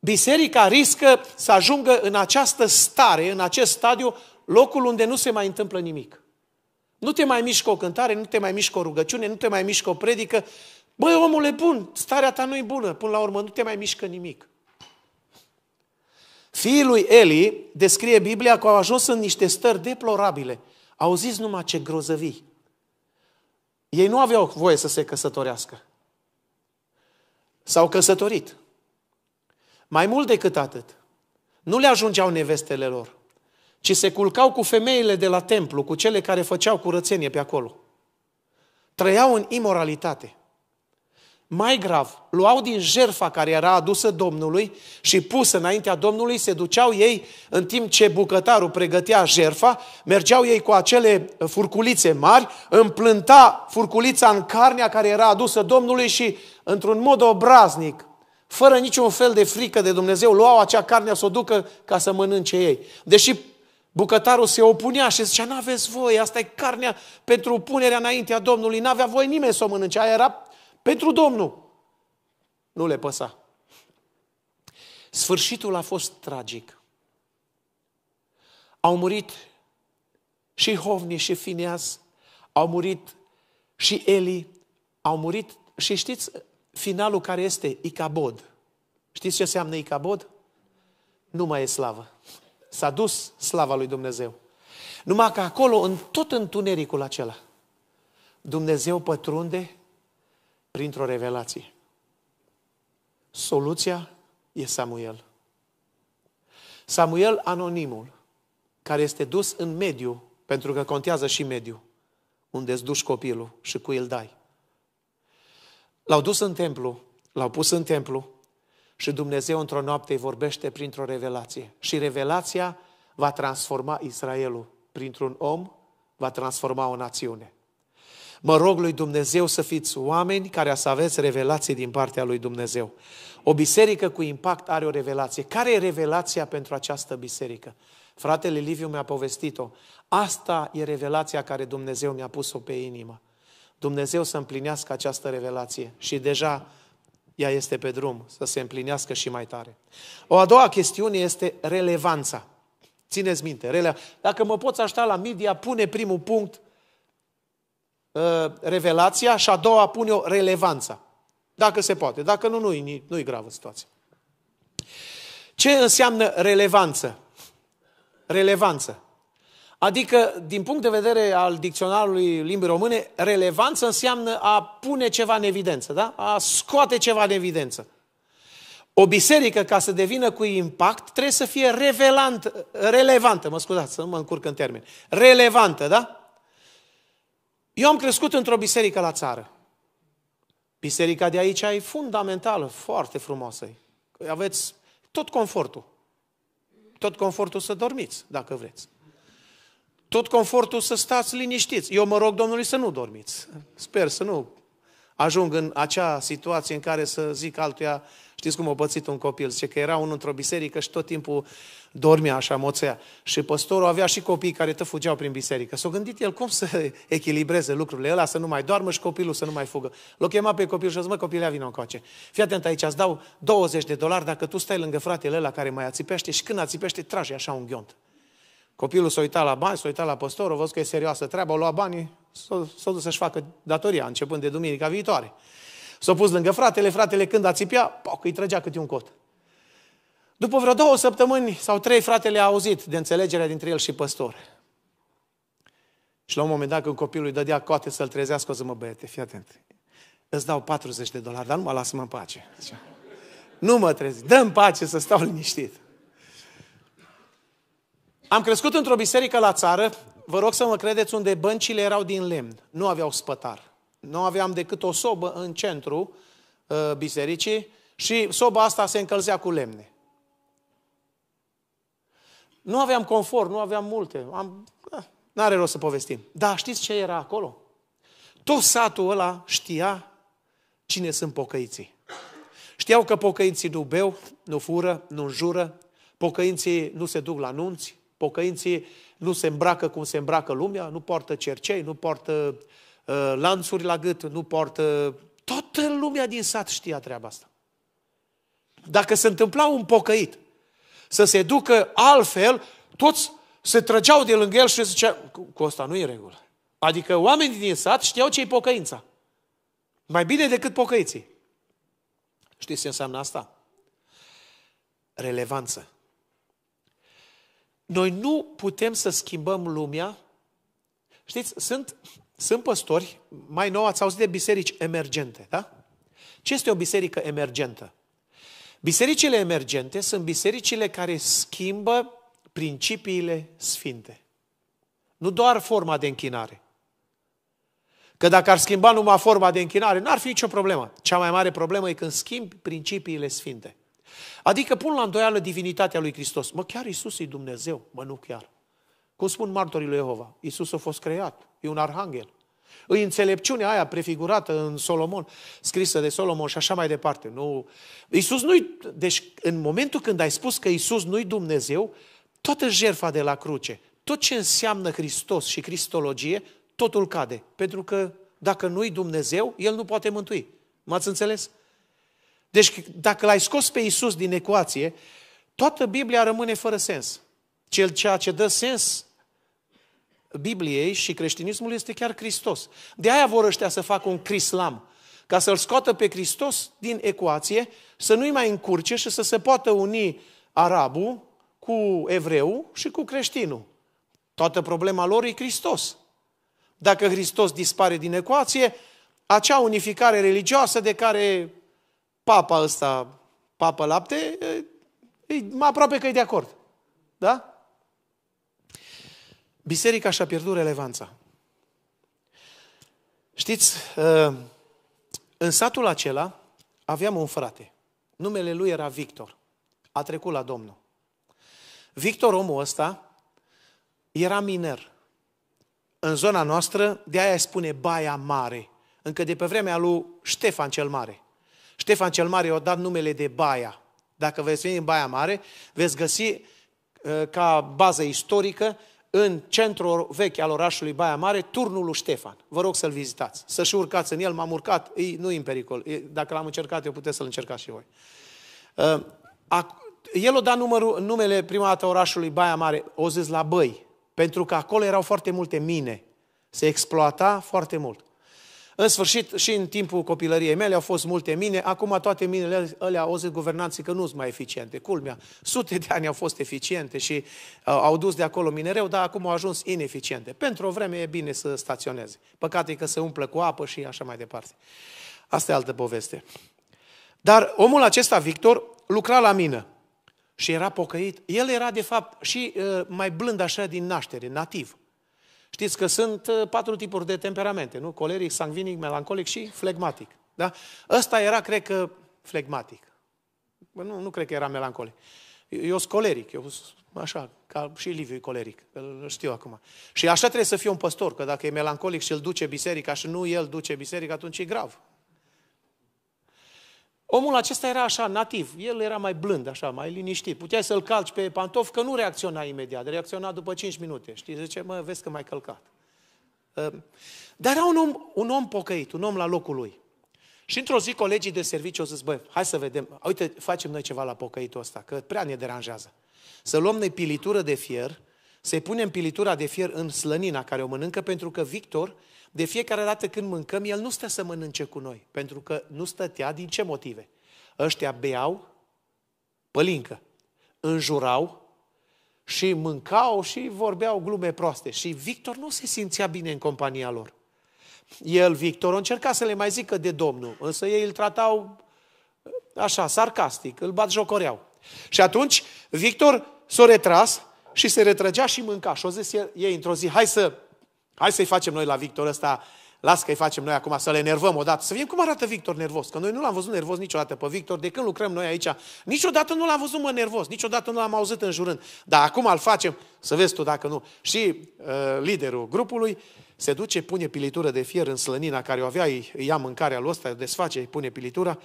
Biserica riscă să ajungă în această stare, în acest stadiu, locul unde nu se mai întâmplă nimic. Nu te mai mișcă o cântare, nu te mai mișcă o rugăciune, nu te mai mișcă o predică. Băi, omule bun, starea ta nu e bună. Până la urmă, nu te mai mișcă nimic. Fiul lui Eli descrie Biblia că au ajuns în niște stări deplorabile. Au zis numai ce grozăvii. Ei nu aveau voie să se căsătorească. S-au căsătorit. Mai mult decât atât, nu le ajungeau nevestele lor ci se culcau cu femeile de la templu, cu cele care făceau curățenie pe acolo. Trăiau în imoralitate. Mai grav, luau din jerfa care era adusă Domnului și pusă înaintea Domnului, se duceau ei în timp ce bucătarul pregătea jerfa, mergeau ei cu acele furculițe mari, împlânta furculița în carnea care era adusă Domnului și, într-un mod obraznic, fără niciun fel de frică de Dumnezeu, luau acea carne să o ducă ca să mănânce ei. Deși Bucătarul se opunea și zicea, n-aveți voi, asta e carnea pentru punerea înaintea Domnului, n-avea voi nimeni să o mănânce, aia era pentru Domnul. Nu le păsa. Sfârșitul a fost tragic. Au murit și Hovni și Fineas, au murit și Eli, au murit și știți finalul care este Icabod. Știți ce înseamnă Icabod? Nu mai e slavă. S-a dus slava lui Dumnezeu. Numai că acolo, în tot întunericul acela, Dumnezeu pătrunde printr-o revelație. Soluția e Samuel. Samuel anonimul, care este dus în mediu, pentru că contează și mediu, unde îți duci copilul și cu el dai. L-au dus în templu, l-au pus în templu și Dumnezeu într-o noapte îi vorbește printr-o revelație. Și revelația va transforma Israelul printr-un om, va transforma o națiune. Mă rog lui Dumnezeu să fiți oameni care să aveți revelații din partea lui Dumnezeu. O biserică cu impact are o revelație. Care e revelația pentru această biserică? Fratele Liviu mi-a povestit-o. Asta e revelația care Dumnezeu mi-a pus-o pe inimă. Dumnezeu să împlinească această revelație. Și deja ea este pe drum să se împlinească și mai tare. O a doua chestiune este relevanța. Țineți minte, rele... dacă mă poți așta la media, pune primul punct ă, revelația și a doua pune-o relevanța. Dacă se poate. Dacă nu, nu-i, nu-i gravă situația. Ce înseamnă relevanță? Relevanță. Adică, din punct de vedere al dicționarului limbii române, relevanță înseamnă a pune ceva în evidență, da? a scoate ceva în evidență. O biserică, ca să devină cu impact, trebuie să fie revelant, relevantă, mă scuzați, să mă încurc în termen. Relevantă, da? Eu am crescut într-o biserică la țară. Biserica de aici e fundamentală, foarte frumoasă. Aveți tot confortul. Tot confortul să dormiți, dacă vreți tot confortul să stați liniștiți. Eu mă rog Domnului să nu dormiți. Sper să nu ajung în acea situație în care să zic altuia, știți cum a pățit un copil, zice că era unul într-o biserică și tot timpul dormea așa, moțea. Și păstorul avea și copii care te fugeau prin biserică. S-a gândit el cum să echilibreze lucrurile, ăla să nu mai doarmă și copilul să nu mai fugă. L-a chemat pe copil și a zis, mă, copilea, vină încoace. Fii atent aici, îți dau 20 de dolari dacă tu stai lângă fratele ăla care mai ațipește și când ațipește, trage așa un ghiont. Copilul s-a uitat la bani, s-a uitat la păstor, a văzut că e serioasă treaba, a luat banii, s-a, dus să-și facă datoria, începând de duminica viitoare. S-a pus lângă fratele, fratele când a țipea, poc, îi trăgea câte un cot. După vreo două săptămâni sau trei, fratele a auzit de înțelegerea dintre el și păstor. Și la un moment dat, când copilul îi dădea coate să-l trezească, o să mă băiete, fii atent, îți dau 40 de dolari, dar nu mă lasă-mă în pace. Nu mă trezi, dă-mi pace să stau liniștit. Am crescut într-o biserică la țară, vă rog să mă credeți, unde băncile erau din lemn. Nu aveau spătar. Nu aveam decât o sobă în centru uh, bisericii și soba asta se încălzea cu lemne. Nu aveam confort, nu aveam multe. Am... Eh, n-are rost să povestim. Dar știți ce era acolo? Tot satul ăla știa cine sunt pocăiții. Știau că pocăiții nu beau, nu fură, nu înjură, pocăiții nu se duc la nunți, Pocăinții nu se îmbracă cum se îmbracă lumea, nu poartă cercei, nu poartă uh, lanțuri la gât, nu poartă... Toată lumea din sat știa treaba asta. Dacă se întâmpla un pocăit să se ducă altfel, toți se trăgeau de lângă el și zicea, cu asta nu e regulă. Adică oamenii din sat știau ce e pocăința. Mai bine decât pocăiții. Știți ce înseamnă asta? Relevanță. Noi nu putem să schimbăm lumea. Știți, sunt, sunt păstori, mai nou ați auzit de biserici emergente, da? Ce este o biserică emergentă? Bisericile emergente sunt bisericile care schimbă principiile sfinte. Nu doar forma de închinare. Că dacă ar schimba numai forma de închinare, n-ar fi nicio problemă. Cea mai mare problemă e când schimbi principiile sfinte. Adică pun la îndoială divinitatea lui Hristos. Mă, chiar Isus e Dumnezeu? Mă, nu chiar. Cum spun martorii lui Jehova, Isus a fost creat, e un arhanghel. Îi înțelepciunea aia prefigurată în Solomon, scrisă de Solomon și așa mai departe. Nu... Isus nu-i... Deci în momentul când ai spus că Isus nu-i Dumnezeu, toată jerfa de la cruce, tot ce înseamnă Hristos și Cristologie, totul cade. Pentru că dacă nu-i Dumnezeu, El nu poate mântui. M-ați înțeles? Deci dacă l-ai scos pe Iisus din ecuație, toată Biblia rămâne fără sens. Cel ceea ce dă sens Bibliei și creștinismul este chiar Hristos. De aia vor ăștia să facă un crislam, ca să-l scoată pe Hristos din ecuație, să nu-i mai încurce și să se poată uni arabul cu evreu și cu creștinul. Toată problema lor e Hristos. Dacă Hristos dispare din ecuație, acea unificare religioasă de care papa ăsta, papă lapte, mai aproape că e de acord. Da? Biserica și-a pierdut relevanța. Știți, în satul acela aveam un frate. Numele lui era Victor. A trecut la Domnul. Victor, omul ăsta, era miner. În zona noastră, de aia spune Baia Mare. Încă de pe vremea lui Ștefan cel Mare. Ștefan cel Mare i-a dat numele de Baia. Dacă veți veni în Baia Mare, veți găsi uh, ca bază istorică în centrul vechi al orașului Baia Mare, turnul lui Ștefan. Vă rog să-l vizitați. Să și urcați în el, m-am urcat, e, nu e în pericol. Dacă l-am încercat, eu puteți să-l încercați și voi. Uh, el o da numărul, numele prima dată orașului Baia Mare, o zis la Băi, pentru că acolo erau foarte multe mine. Se exploata foarte mult. În sfârșit, și în timpul copilăriei mele au fost multe mine. Acum toate minele alea au zis guvernanții că nu sunt mai eficiente. Culmea, sute de ani au fost eficiente și uh, au dus de acolo minereu, dar acum au ajuns ineficiente. Pentru o vreme e bine să staționeze. Păcat e că se umplă cu apă și așa mai departe. Asta e altă poveste. Dar omul acesta, Victor, lucra la mină și era pocăit. El era, de fapt, și uh, mai blând așa din naștere, nativ. Știți că sunt uh, patru tipuri de temperamente, nu? Coleric, sanguinic, melancolic și flegmatic. Da? Ăsta era, cred că, flegmatic. Nu, nu cred că era melancolic. Eu sunt coleric, eu așa, ca și Liviu e coleric, îl știu acum. Și așa trebuie să fie un păstor, că dacă e melancolic și îl duce biserica și nu el duce biserica, atunci e grav. Omul acesta era așa, nativ, el era mai blând, așa, mai liniștit. Puteai să-l calci pe pantof, că nu reacționa imediat, reacționa după 5 minute. Știi, zice, mă, vezi că mai călcat. Ă, dar era un om, un om pocăit, un om la locul lui. Și într-o zi colegii de serviciu au zis, băi, hai să vedem, uite, facem noi ceva la pocăitul ăsta, că prea ne deranjează. Să luăm noi pilitură de fier, să-i punem pilitura de fier în slănina care o mănâncă, pentru că Victor de fiecare dată când mâncăm, el nu stă să mănânce cu noi, pentru că nu stătea din ce motive? Ăștia beau pălincă, înjurau și mâncau și vorbeau glume proaste. Și Victor nu se simțea bine în compania lor. El, Victor, încerca să le mai zică de Domnul, însă ei îl tratau așa, sarcastic, îl bat jocoreau. Și atunci Victor s-a retras și se retrăgea și mânca. Și au zis ei într-o zi, hai să Hai să-i facem noi la Victor ăsta, las că-i facem noi acum, să le enervăm odată, să vedem cum arată Victor nervos. Că noi nu l-am văzut nervos niciodată pe Victor, de când lucrăm noi aici, niciodată nu l-am văzut mă nervos, niciodată nu l-am auzit în jurând. Dar acum îl facem, să vezi tu dacă nu. Și uh, liderul grupului se duce, pune pilitură de fier în slănina care o avea, îi ia mâncarea lui ăsta, desface, îi pune pilitura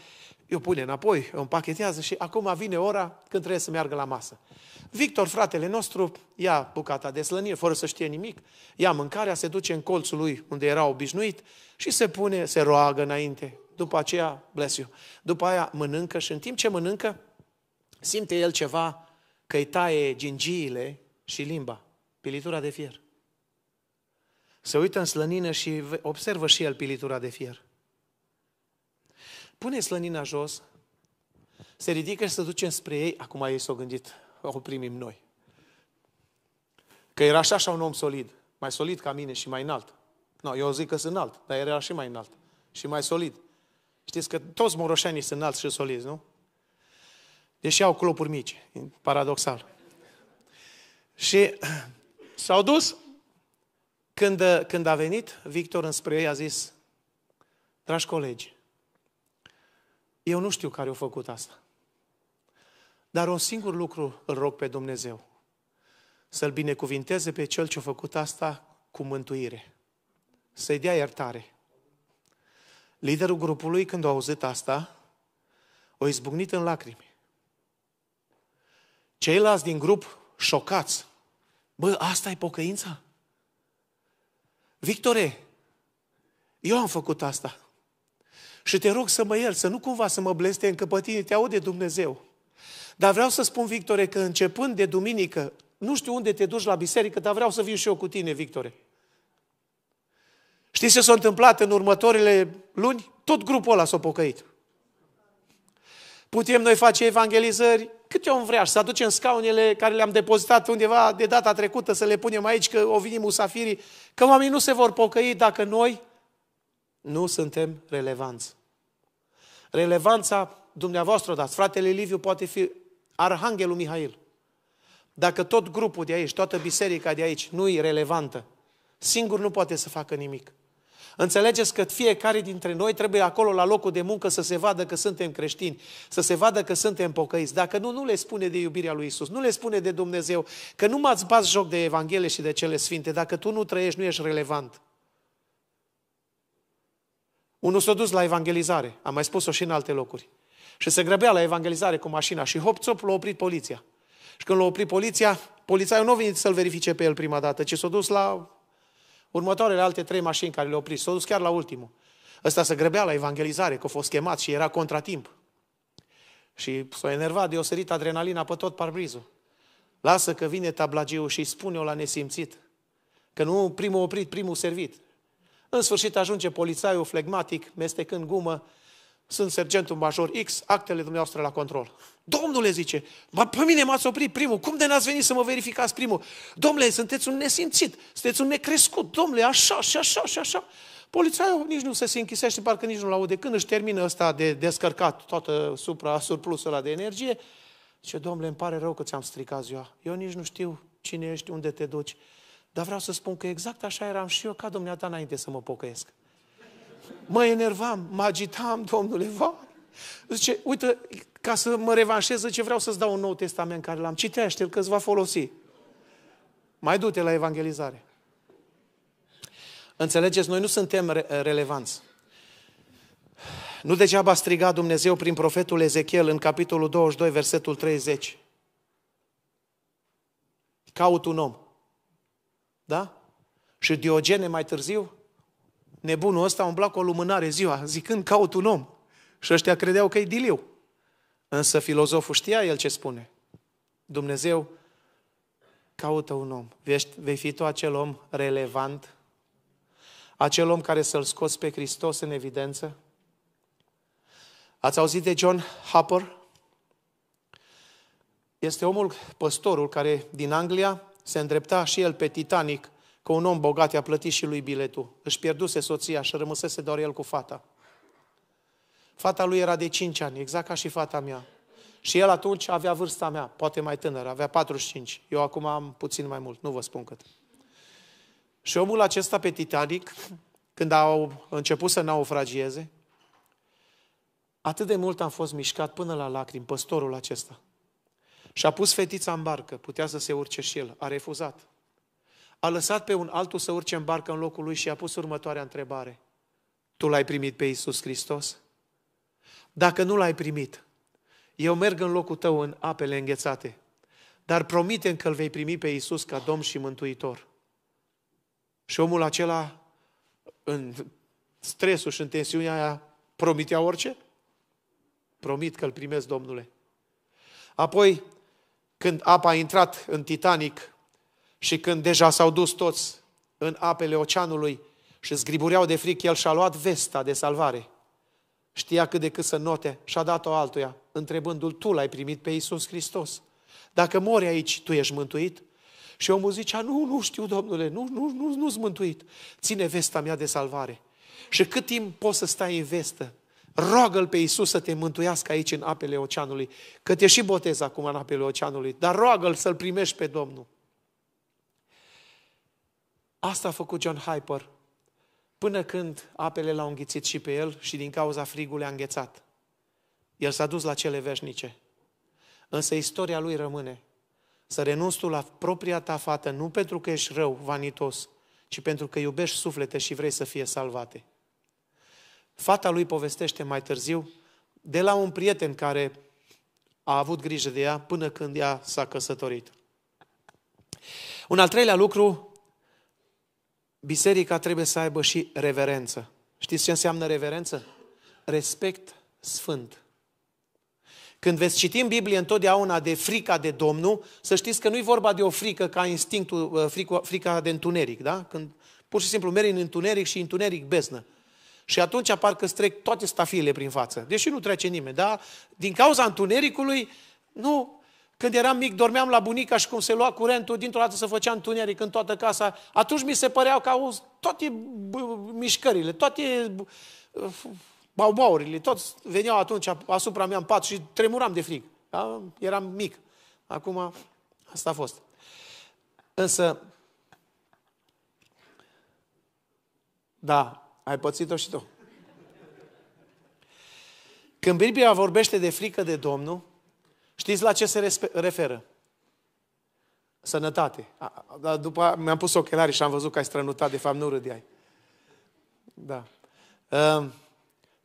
îi pune înapoi, o împachetează și acum vine ora când trebuie să meargă la masă. Victor, fratele nostru, ia bucata de slănire, fără să știe nimic, ia mâncarea, se duce în colțul lui unde era obișnuit și se pune, se roagă înainte. După aceea, bless you, după aia mănâncă și în timp ce mănâncă, simte el ceva că îi taie gingiile și limba, pilitura de fier. Se uită în slănină și observă și el pilitura de fier pune slănina jos, se ridică și se duce spre ei, acum ei s-au gândit, o primim noi. Că era așa, așa un om solid, mai solid ca mine și mai înalt. Nu, eu zic că sunt înalt, dar era și mai înalt și mai solid. Știți că toți moroșenii sunt înalți și solizi, nu? Deși au clopuri mici, paradoxal. Și s-au dus. Când, când a venit Victor înspre ei, a zis, dragi colegi, eu nu știu care a făcut asta. Dar un singur lucru îl rog pe Dumnezeu. Să-l binecuvinteze pe cel ce a făcut asta cu mântuire. Să-i dea iertare. Liderul grupului, când a auzit asta, o izbucnit în lacrimi. Ceilalți din grup, șocați. Bă, asta e pocăința? Victore, eu am făcut asta. Și te rog să mă iert, să nu cumva să mă bleste încă pe tine te aude Dumnezeu. Dar vreau să spun, Victore, că începând de duminică, nu știu unde te duci la biserică, dar vreau să vin și eu cu tine, Victore. Știi ce s-a întâmplat în următoarele luni? Tot grupul ăla s-a pocăit. Putem noi face evangelizări Cât eu vrea să aducem scaunele care le-am depozitat undeva de data trecută, să le punem aici, că o vinim musafirii, că oamenii nu se vor pocăi dacă noi nu suntem relevanți. Relevanța dumneavoastră dați. Fratele Liviu poate fi Arhanghelul Mihail. Dacă tot grupul de aici, toată biserica de aici nu e relevantă, singur nu poate să facă nimic. Înțelegeți că fiecare dintre noi trebuie acolo la locul de muncă să se vadă că suntem creștini, să se vadă că suntem pocăiți. Dacă nu, nu le spune de iubirea lui Isus, nu le spune de Dumnezeu, că nu m-ați bați joc de Evanghelie și de cele sfinte. Dacă tu nu trăiești, nu ești relevant. Unul s-a dus la evangelizare, am mai spus-o și în alte locuri. Și se grăbea la evangelizare cu mașina și hop l-a oprit poliția. Și când l-a oprit poliția, polițaiul nu a venit să-l verifice pe el prima dată, ci s-a dus la următoarele alte trei mașini care le-a oprit. S-a dus chiar la ultimul. Ăsta se grăbea la evangelizare, că a fost chemat și era contratimp. Și s-a enervat de o sărit adrenalina pe tot parbrizul. Lasă că vine tablagiu și spune-o la nesimțit. Că nu primul oprit, primul servit. În sfârșit ajunge polițaiul flegmatic, mestecând gumă, sunt sergentul major X, actele dumneavoastră la control. Domnule, zice, mă, pe mine m-ați oprit primul, cum de n-ați venit să mă verificați primul? Domnule, sunteți un nesimțit, sunteți un necrescut, domnule, așa și așa și așa. Polițaiul nici nu se închisește, parcă nici nu-l aude. Când își termină ăsta de descărcat toată supra, surplusul ăla de energie, zice, domnule, îmi pare rău că ți-am stricat ziua. Eu nici nu știu cine ești, unde te duci. Dar vreau să spun că exact așa eram și eu ca dumneata înainte să mă pocăiesc. Mă enervam, mă agitam, domnule, vai. Zice, uite, ca să mă revanșez, zice, vreau să-ți dau un nou testament care l-am. Citește-l că îți va folosi. Mai du-te la evangelizare. Înțelegeți, noi nu suntem re- relevanți. Nu degeaba striga Dumnezeu prin profetul Ezechiel în capitolul 22, versetul 30. Caut un om da? Și Diogene mai târziu, nebunul ăsta umbla cu o lumânare ziua, zicând caut un om. Și ăștia credeau că e diliu. Însă filozoful știa el ce spune. Dumnezeu caută un om. Vei fi tu acel om relevant, acel om care să-l scoți pe Hristos în evidență? Ați auzit de John Hopper? Este omul, păstorul, care din Anglia se îndrepta și el pe Titanic, că un om bogat i-a plătit și lui biletul. Își pierduse soția și rămăsese doar el cu fata. Fata lui era de 5 ani, exact ca și fata mea. Și el atunci avea vârsta mea, poate mai tânăr, avea 45. Eu acum am puțin mai mult, nu vă spun cât. Și omul acesta pe Titanic, când au început să naufragieze, atât de mult am fost mișcat până la lacrimi, păstorul acesta. Și a pus fetița în barcă, putea să se urce și el, a refuzat. A lăsat pe un altul să urce în barcă în locul lui și a pus următoarea întrebare. Tu l-ai primit pe Iisus Hristos? Dacă nu l-ai primit, eu merg în locul tău în apele înghețate, dar promite că îl vei primi pe Iisus ca Domn și Mântuitor. Și omul acela, în stresul și în tensiunea aia, promitea orice? Promit că îl primesc, Domnule. Apoi când apa a intrat în Titanic și când deja s-au dus toți în apele oceanului și zgribureau de frică, el și-a luat vesta de salvare. Știa cât de cât să note și a dat-o altuia, întrebându-l, tu l-ai primit pe Iisus Hristos. Dacă mori aici, tu ești mântuit? Și omul zicea, nu, nu știu, domnule, nu, nu, nu, nu-s mântuit. Ține vesta mea de salvare. Și cât timp poți să stai în vestă? roagă-L pe Iisus să te mântuiască aici în apele oceanului, că te și botez acum în apele oceanului, dar roagă-L să-L primești pe Domnul. Asta a făcut John Hyper, până când apele l-au înghițit și pe el și din cauza frigului a înghețat. El s-a dus la cele veșnice. Însă istoria lui rămâne. Să renunți tu la propria ta fată, nu pentru că ești rău, vanitos, ci pentru că iubești suflete și vrei să fie salvate. Fata lui povestește mai târziu de la un prieten care a avut grijă de ea până când ea s-a căsătorit. Un al treilea lucru, biserica trebuie să aibă și reverență. Știți ce înseamnă reverență? Respect sfânt. Când veți citi în Biblie întotdeauna de frica de Domnul, să știți că nu-i vorba de o frică ca instinctul, uh, frica de întuneric, da? Când pur și simplu mergi în întuneric și întuneric beznă. Și atunci apar că strec toate stafiile prin față. Deși nu trece nimeni, da? Din cauza întunericului, nu. Când eram mic, dormeam la bunica și cum se lua curentul, dintr-o dată se făcea întuneric în toată casa. Atunci mi se păreau că au toate mișcările, toate uh, baubaurile, toți veneau atunci asupra mea în pat și tremuram de frig. Da? Eram mic. Acum, asta a fost. Însă, da, ai pățit-o și tu. Când Biblia vorbește de frică de Domnul, știți la ce se referă? Sănătate. Dar după mi-am pus ochelarii și am văzut că ai strănutat, de fapt nu râdeai. Da. Ehm,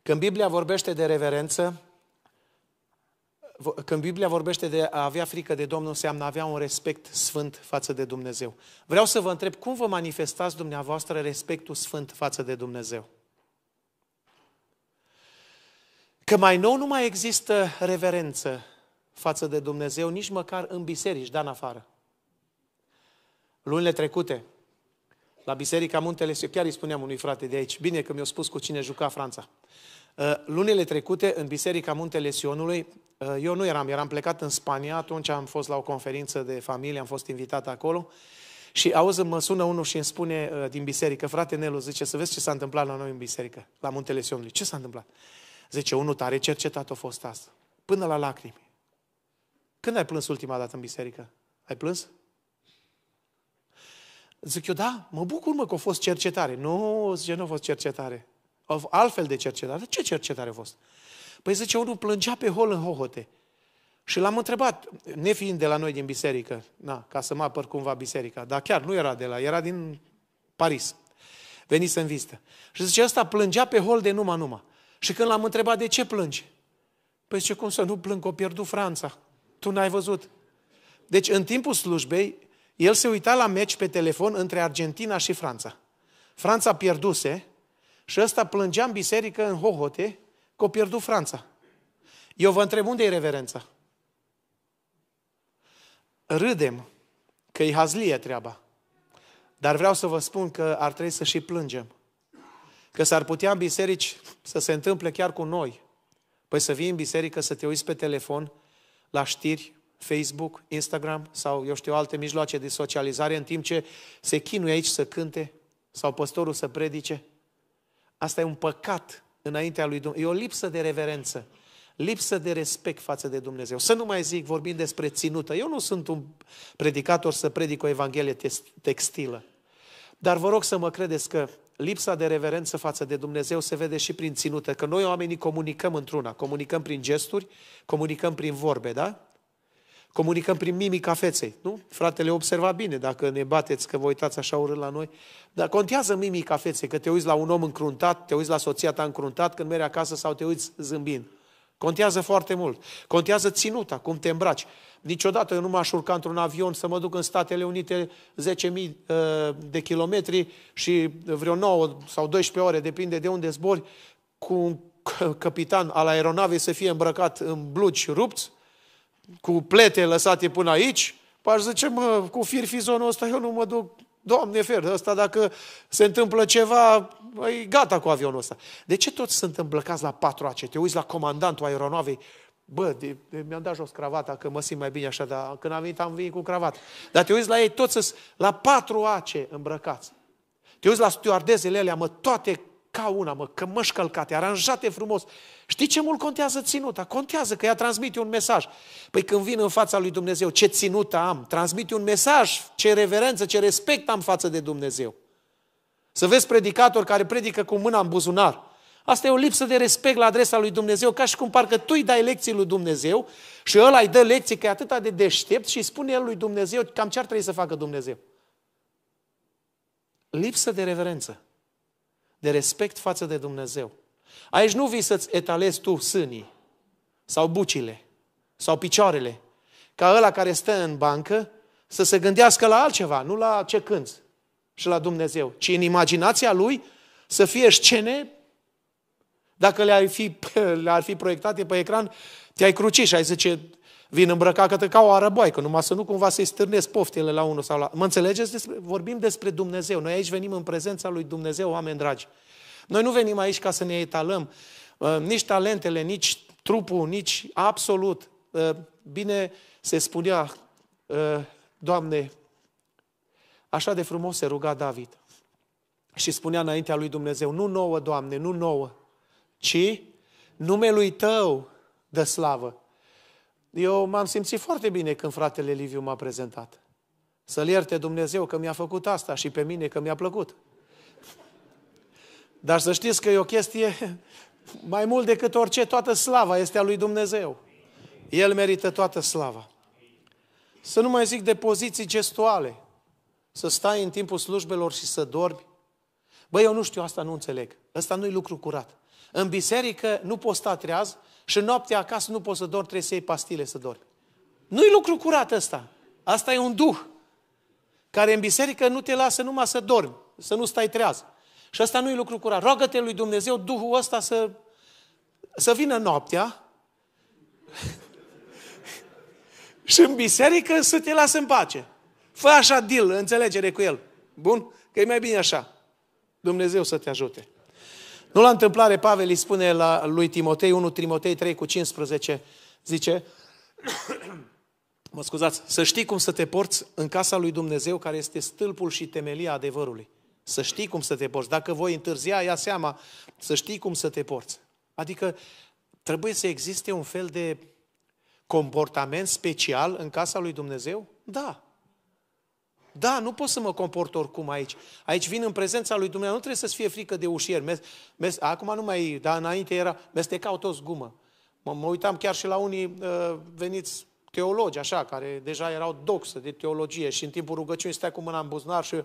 când Biblia vorbește de reverență, când Biblia vorbește de a avea frică de Domnul, înseamnă a avea un respect sfânt față de Dumnezeu. Vreau să vă întreb, cum vă manifestați dumneavoastră respectul sfânt față de Dumnezeu? Că mai nou nu mai există reverență față de Dumnezeu, nici măcar în biserici, dar în afară. Lunile trecute, la Biserica Muntele, eu chiar îi spuneam unui frate de aici, bine că mi-a spus cu cine juca Franța. Uh, lunile trecute, în Biserica Muntele Sionului, uh, eu nu eram, eram plecat în Spania, atunci am fost la o conferință de familie, am fost invitat acolo și auză, mă sună unul și îmi spune uh, din biserică, frate Nelu, zice, să vezi ce s-a întâmplat la noi în biserică, la Muntele Sionului. Ce s-a întâmplat? Zice, unul tare cercetat a fost asta, până la lacrimi. Când ai plâns ultima dată în biserică? Ai plâns? Zic eu, da, mă bucur, mă, că a fost cercetare. Nu, zice, nu a fost cercetare altfel de cercetare. Ce cercetare a fost? Păi zice, unul plângea pe hol în hohote. Și l-am întrebat, nefiind de la noi din biserică, na, ca să mă apăr cumva biserica, dar chiar nu era de la, era din Paris, Veni să mi vizită. Și zice, ăsta plângea pe hol de numai numa Și când l-am întrebat de ce plânge, păi zice, cum să nu plâng, că o pierdut Franța. Tu n-ai văzut. Deci în timpul slujbei, el se uita la meci pe telefon între Argentina și Franța. Franța pierduse, și ăsta plângea în biserică, în hohote, că o pierdut Franța. Eu vă întreb, unde e reverența? Râdem că e hazlie treaba. Dar vreau să vă spun că ar trebui să și plângem. Că s-ar putea în biserici să se întâmple chiar cu noi. Păi să vii în biserică, să te uiți pe telefon, la știri, Facebook, Instagram sau, eu știu, alte mijloace de socializare, în timp ce se chinuie aici să cânte sau păstorul să predice. Asta e un păcat înaintea lui Dumnezeu. E o lipsă de reverență, lipsă de respect față de Dumnezeu. Să nu mai zic, vorbim despre ținută. Eu nu sunt un predicator să predic o evanghelie textilă. Dar vă rog să mă credeți că lipsa de reverență față de Dumnezeu se vede și prin ținută, că noi oamenii comunicăm într-una, comunicăm prin gesturi, comunicăm prin vorbe, da? Comunicăm prin mimica feței, nu? Fratele observa bine dacă ne bateți că vă uitați așa urât la noi. Dar contează mimica feței, că te uiți la un om încruntat, te uiți la soția ta încruntat când mergi acasă sau te uiți zâmbind. Contează foarte mult. Contează ținuta, cum te îmbraci. Niciodată eu nu m-aș urca într-un avion să mă duc în Statele Unite 10.000 uh, de kilometri și vreo 9 sau 12 ore, depinde de unde zbori, cu un capitan al aeronavei să fie îmbrăcat în blugi rupți, cu plete lăsate până aici, aș zice, mă, cu fir fizonul ăsta eu nu mă duc, Doamne fer, ăsta dacă se întâmplă ceva, e gata cu avionul ăsta. De ce toți sunt îmblăcați la patru ace? Te uiți la comandantul aeronavei, bă, de, de, mi-am dat jos cravata, că mă simt mai bine așa, dar când am venit, am venit cu cravată. Dar te uiți la ei, toți sunt la patru ace îmbrăcați. Te uiți la stewardezele alea, mă, toate ca una, mă, cămăși călcate, aranjate frumos. Știi ce mult contează ținuta? Contează că ea transmite un mesaj. Păi când vin în fața lui Dumnezeu, ce ținută am? Transmite un mesaj, ce reverență, ce respect am față de Dumnezeu. Să vezi predicator care predică cu mâna în buzunar. Asta e o lipsă de respect la adresa lui Dumnezeu, ca și cum parcă tu îi dai lecții lui Dumnezeu și ăla îi dă lecții că e atâta de deștept și îi spune el lui Dumnezeu cam ce ar trebui să facă Dumnezeu. Lipsă de reverență de respect față de Dumnezeu. Aici nu vii să-ți etalezi tu sânii sau bucile sau picioarele, ca ăla care stă în bancă să se gândească la altceva, nu la ce cânți și la Dumnezeu, ci în imaginația lui să fie scene, dacă le-ar fi, le-ar fi proiectate pe ecran, te-ai cruci și ai zice, Vin îmbrăcată ca o arăboaică, numai să nu cumva să-i stârnesc poftele la unul sau la... Mă înțelegeți? Despre... Vorbim despre Dumnezeu. Noi aici venim în prezența lui Dumnezeu, oameni dragi. Noi nu venim aici ca să ne etalăm ă, nici talentele, nici trupul, nici absolut. Ă, bine se spunea, ă, Doamne, așa de frumos se ruga David. Și spunea înaintea lui Dumnezeu, nu nouă, Doamne, nu nouă, ci numelui Tău dă slavă. Eu m-am simțit foarte bine când fratele Liviu m-a prezentat. Să-l ierte Dumnezeu că mi-a făcut asta și pe mine că mi-a plăcut. Dar să știți că e o chestie mai mult decât orice, toată slava este a lui Dumnezeu. El merită toată slava. Să nu mai zic de poziții gestuale. Să stai în timpul slujbelor și să dormi. Băi, eu nu știu, asta nu înțeleg. Ăsta nu-i lucru curat. În biserică nu poți sta treaz și noaptea acasă nu poți să dormi, trebuie să iei pastile să dormi. Nu-i lucru curat ăsta. Asta e un duh care în biserică nu te lasă numai să dormi, să nu stai treaz. Și asta nu e lucru curat. Roagă-te lui Dumnezeu Duhul ăsta să, să vină noaptea și în biserică să te lasă în pace. Fă așa deal, înțelegere cu el. Bun? Că e mai bine așa. Dumnezeu să te ajute. Nu la întâmplare, Pavel îi spune la lui Timotei, 1 Timotei 3 cu 15, zice, mă scuzați, să știi cum să te porți în casa lui Dumnezeu, care este stâlpul și temelia adevărului. Să știi cum să te porți. Dacă voi întârzia, ia seama, să știi cum să te porți. Adică trebuie să existe un fel de comportament special în casa lui Dumnezeu? Da. Da, nu pot să mă comport oricum aici. Aici vin în prezența lui Dumnezeu. Nu trebuie să-ți fie frică de ușier. Mes, mes, acum nu mai, dar înainte era mestecau toți gumă. Mă, mă uitam chiar și la unii uh, veniți teologi, așa, care deja erau doxă de teologie și în timpul rugăciunii stea cu mâna în buzunar și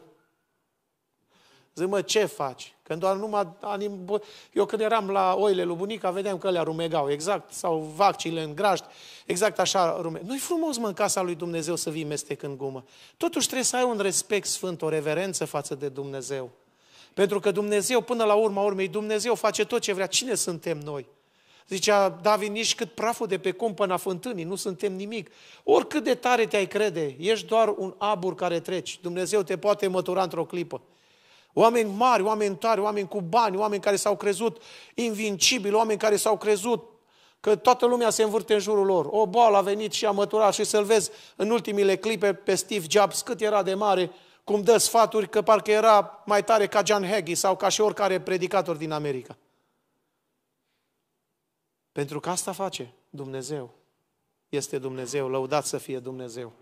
Zic, mă, ce faci? Când doar numai anim... Eu când eram la oile lui bunica, vedeam că le rumegau, exact, sau vaccile în graști, exact așa rume. Nu-i frumos, mă, în casa lui Dumnezeu să vii mestec în gumă. Totuși trebuie să ai un respect sfânt, o reverență față de Dumnezeu. Pentru că Dumnezeu, până la urma urmei, Dumnezeu face tot ce vrea. Cine suntem noi? Zicea David, nici cât praful de pe cumpăna fântânii, nu suntem nimic. Oricât de tare te-ai crede, ești doar un abur care treci. Dumnezeu te poate mătura într-o clipă. Oameni mari, oameni tari, oameni cu bani, oameni care s-au crezut invincibili, oameni care s-au crezut că toată lumea se învârte în jurul lor. O boală a venit și a măturat și să-l vezi în ultimile clipe pe Steve Jobs cât era de mare, cum dă sfaturi că parcă era mai tare ca John Hagee sau ca și oricare predicator din America. Pentru că asta face Dumnezeu. Este Dumnezeu, lăudat să fie Dumnezeu.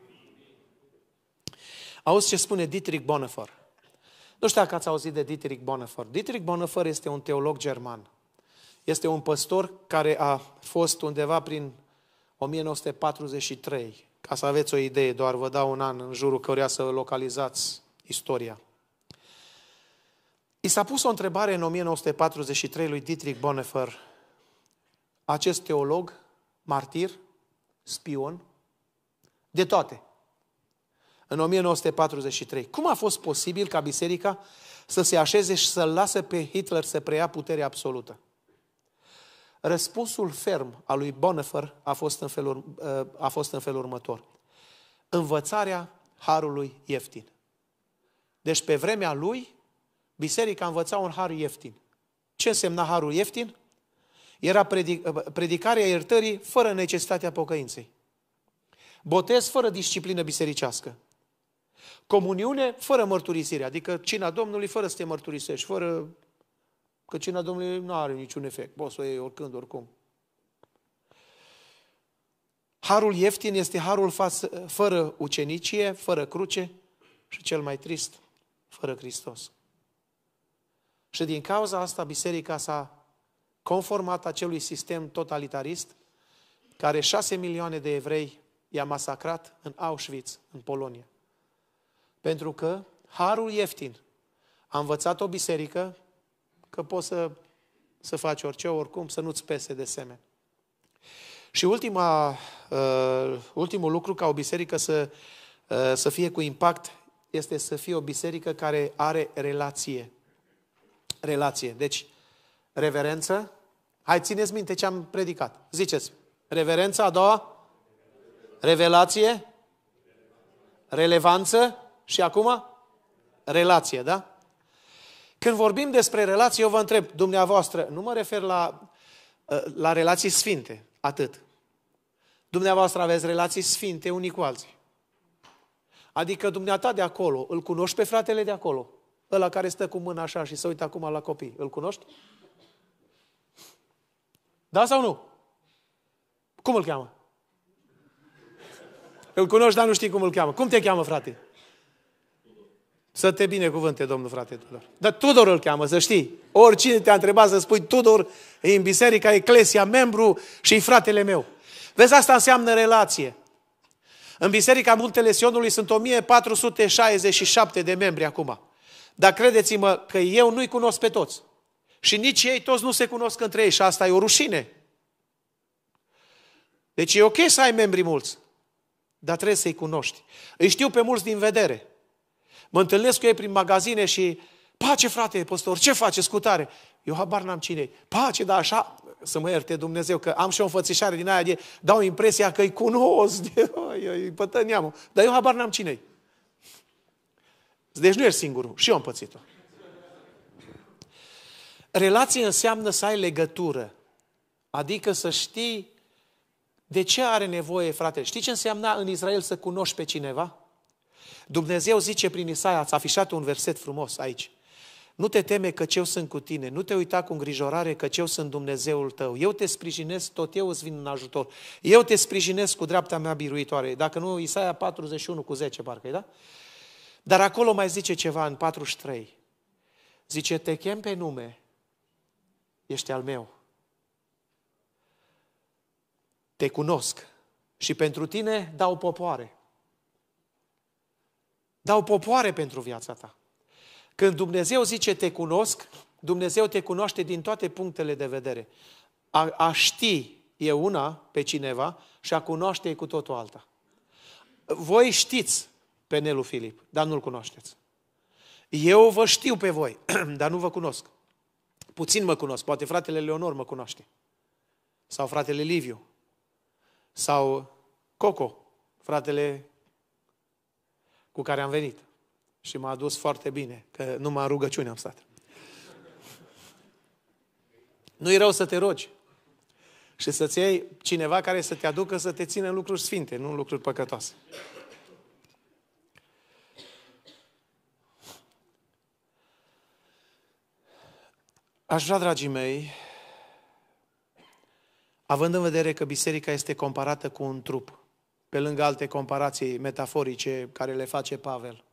Auzi ce spune Dietrich Bonhoeffer. Nu știu dacă ați auzit de Dietrich Bonhoeffer. Dietrich Bonhoeffer este un teolog german. Este un păstor care a fost undeva prin 1943. Ca să aveți o idee, doar vă dau un an în jurul căruia să localizați istoria. I s-a pus o întrebare în 1943 lui Dietrich Bonhoeffer. Acest teolog, martir, spion, de toate în 1943. Cum a fost posibil ca biserica să se așeze și să-l lasă pe Hitler să preia puterea absolută? Răspunsul ferm al lui Bonhoeffer a fost în felul, ă, a fost în felul următor. Învățarea harului ieftin. Deci pe vremea lui, biserica învăța un har ieftin. Ce însemna harul ieftin? Era ă, predicarea iertării fără necesitatea pocăinței. Botez fără disciplină bisericească. Comuniune fără mărturisire, adică cina Domnului fără să te mărturisești, fără... Că cina Domnului nu are niciun efect, poți să o iei oricând, oricum. Harul ieftin este harul față, fără ucenicie, fără cruce și cel mai trist, fără Hristos. Și din cauza asta biserica s-a conformat acelui sistem totalitarist care șase milioane de evrei i-a masacrat în Auschwitz, în Polonia. Pentru că harul ieftin a învățat o biserică că poți să, să faci orice, oricum, să nu-ți pese de seme. Și ultima, uh, ultimul lucru ca o biserică să, uh, să fie cu impact este să fie o biserică care are relație. Relație. Deci, reverență. Hai, țineți minte ce am predicat. Ziceți. Reverența a doua. Revelație. Relevanță. Și acum? Relație, da? Când vorbim despre relații, eu vă întreb, dumneavoastră, nu mă refer la, ă, la relații sfinte, atât. Dumneavoastră aveți relații sfinte unii cu alții. Adică dumneata de acolo, îl cunoști pe fratele de acolo, ăla care stă cu mâna așa și se uită acum la copii, îl cunoști? Da sau nu? Cum îl cheamă? Îl cunoști, dar nu știi cum îl cheamă. Cum te cheamă, frate? Să te binecuvânte, domnul frate Tudor. Dar Tudor îl cheamă, să știi. Oricine te-a întrebat să spui Tudor, e în biserica, eclesia, membru și fratele meu. Vezi, asta înseamnă relație. În Biserica Muntele Sionului sunt 1467 de membri acum. Dar credeți-mă că eu nu-i cunosc pe toți. Și nici ei toți nu se cunosc între ei și asta e o rușine. Deci e ok să ai membri mulți, dar trebuie să-i cunoști. Îi știu pe mulți din vedere. Mă întâlnesc cu ei prin magazine și pace, frate, păstor, ce faceți cu tare? Eu habar n-am cine Pace, dar așa, să mă ierte Dumnezeu, că am și o înfățișare din aia de, dau impresia că îi cunosc, de, îi pătăneamă. Dar eu habar n-am cine Deci nu ești singurul. Și eu am pățit-o. Relație înseamnă să ai legătură. Adică să știi de ce are nevoie frate. Știi ce înseamnă în Israel să cunoști pe cineva? Dumnezeu zice prin Isaia, ați afișat un verset frumos aici. Nu te teme că eu sunt cu tine, nu te uita cu îngrijorare că eu sunt Dumnezeul tău. Eu te sprijinesc, tot eu îți vin în ajutor. Eu te sprijinesc cu dreapta mea biruitoare. Dacă nu, Isaia 41 cu 10, parcă da? Dar acolo mai zice ceva în 43. Zice, te chem pe nume, ești al meu. Te cunosc și pentru tine dau popoare dau popoare pentru viața ta. Când Dumnezeu zice te cunosc, Dumnezeu te cunoaște din toate punctele de vedere. A, a ști e una pe cineva și a cunoaște e cu totul alta. Voi știți pe Nelu Filip, dar nu-l cunoașteți. Eu vă știu pe voi, dar nu vă cunosc. Puțin mă cunosc, poate fratele Leonor mă cunoaște. Sau fratele Liviu. Sau Coco, fratele cu care am venit. Și m-a adus foarte bine, că numai în rugăciune am stat. Nu-i rău să te rogi și să-ți iei cineva care să te aducă să te țină în lucruri sfinte, nu în lucruri păcătoase. Aș vrea, dragii mei, având în vedere că biserica este comparată cu un trup, pe lângă alte comparații metaforice care le face Pavel.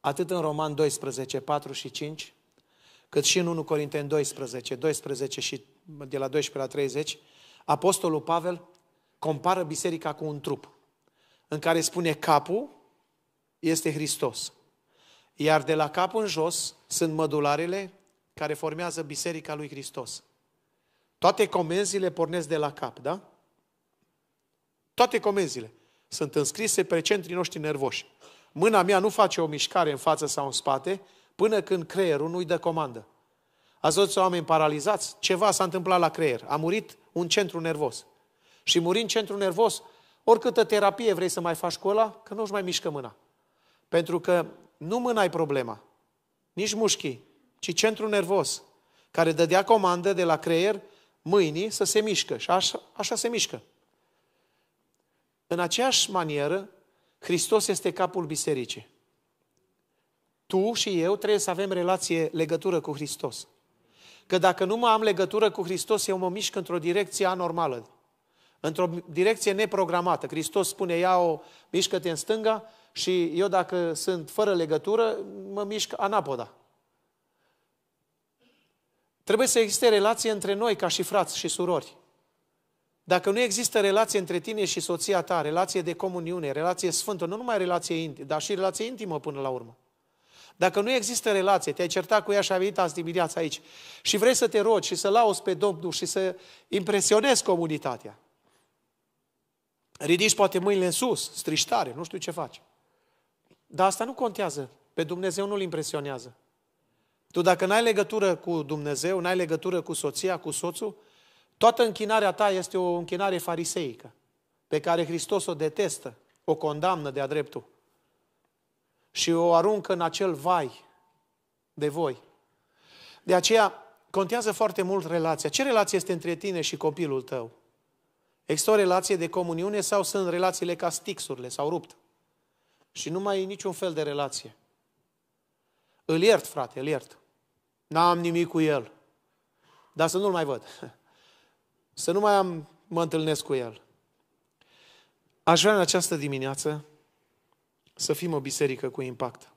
Atât în Roman 12, 4 și 5, cât și în 1 Corinteni 12, 12 și de la 12 la 30, Apostolul Pavel compară biserica cu un trup în care spune capul este Hristos. Iar de la cap în jos sunt mădularele care formează biserica lui Hristos. Toate comenzile pornesc de la cap, da? Toate comenzile sunt înscrise pe centrii noștri nervoși. Mâna mea nu face o mișcare în față sau în spate până când creierul nu-i dă comandă. Ați văzut oameni paralizați? Ceva s-a întâmplat la creier. A murit un centru nervos. Și murind centru nervos, oricâtă terapie vrei să mai faci cu ăla, că nu-și mai mișcă mâna. Pentru că nu mâna ai problema, nici mușchii, ci centru nervos, care dădea comandă de la creier mâinii să se mișcă. Și așa, așa se mișcă. În aceeași manieră, Hristos este capul bisericii. Tu și eu trebuie să avem relație, legătură cu Hristos. Că dacă nu mă am legătură cu Hristos, eu mă mișc într-o direcție anormală, într-o direcție neprogramată. Hristos spune, ia-o, mișcă-te în stânga și eu dacă sunt fără legătură, mă mișc anapoda. Trebuie să existe relație între noi ca și frați și surori. Dacă nu există relație între tine și soția ta, relație de comuniune, relație sfântă, nu numai relație intimă, dar și relație intimă până la urmă. Dacă nu există relație, te-ai certat cu ea și ai venit azi dimineața aici și vrei să te rogi și să lauzi pe Domnul și să impresionezi comunitatea, ridici poate mâinile în sus, striștare, nu știu ce faci. Dar asta nu contează. Pe Dumnezeu nu-L impresionează. Tu dacă n-ai legătură cu Dumnezeu, n-ai legătură cu soția, cu soțul, Toată închinarea ta este o închinare fariseică, pe care Hristos o detestă, o condamnă de-a dreptul și o aruncă în acel vai de voi. De aceea, contează foarte mult relația. Ce relație este între tine și copilul tău? Există o relație de comuniune sau sunt relațiile ca stixurile, s-au rupt? Și nu mai e niciun fel de relație. Îl iert, frate, îl iert. N-am nimic cu el. Dar să nu-l mai văd. să nu mai am, mă întâlnesc cu El. Aș vrea în această dimineață să fim o biserică cu impact.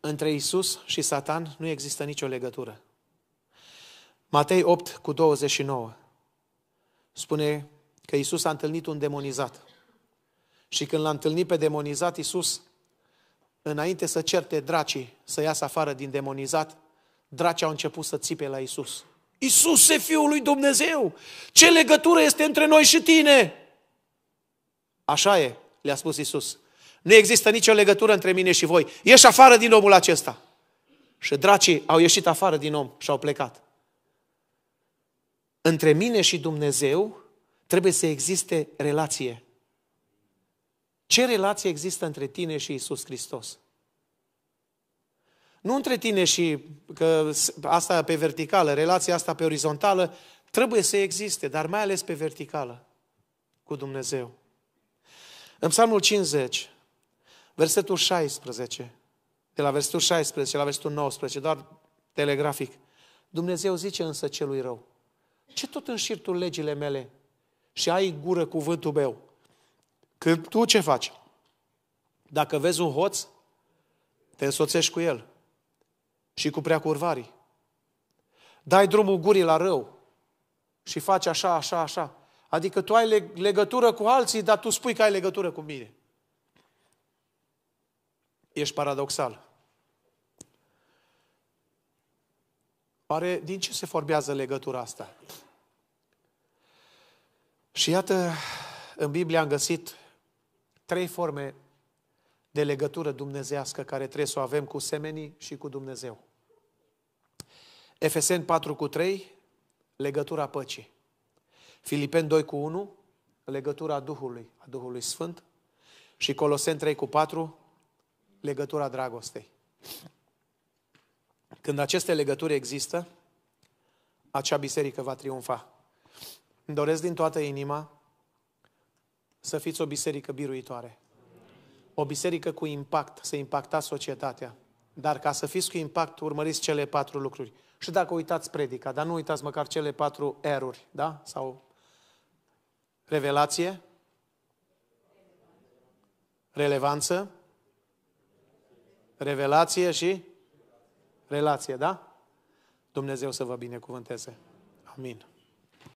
Între Isus și Satan nu există nicio legătură. Matei 8 cu 29 spune că Isus a întâlnit un demonizat. Și când l-a întâlnit pe demonizat, Isus, înainte să certe dracii să iasă afară din demonizat, dracii au început să țipe la Isus e Fiul lui Dumnezeu, ce legătură este între noi și tine? Așa e, le-a spus Isus. Nu există nicio legătură între mine și voi. Ieși afară din omul acesta. Și dracii au ieșit afară din om și au plecat. Între mine și Dumnezeu trebuie să existe relație. Ce relație există între tine și Isus Hristos? Nu între tine și că asta pe verticală, relația asta pe orizontală, trebuie să existe, dar mai ales pe verticală cu Dumnezeu. În Psalmul 50, versetul 16, de la versetul 16 la versetul 19, doar telegrafic, Dumnezeu zice însă celui rău, ce tot înșiri tu legile mele și ai gură cuvântul meu? Când tu ce faci? Dacă vezi un hoț, te însoțești cu el și cu preacurvarii. Dai drumul gurii la rău și faci așa, așa, așa. Adică tu ai legătură cu alții, dar tu spui că ai legătură cu mine. Ești paradoxal. Oare din ce se formează legătura asta? Și iată, în Biblie am găsit trei forme de legătură dumnezească care trebuie să o avem cu semenii și cu Dumnezeu. Efesen 4 cu 3, legătura păcii. Filipen 2 cu 1, legătura Duhului, a Duhului Sfânt. Și Colosen 3 cu 4, legătura dragostei. Când aceste legături există, acea biserică va triumfa. Îmi doresc din toată inima să fiți o biserică biruitoare. O biserică cu impact, să impacta societatea. Dar ca să fiți cu impact, urmăriți cele patru lucruri. Și dacă uitați predica, dar nu uitați măcar cele patru eruri, da? Sau revelație, relevanță, revelație și relație, da? Dumnezeu să vă binecuvânteze. Amin.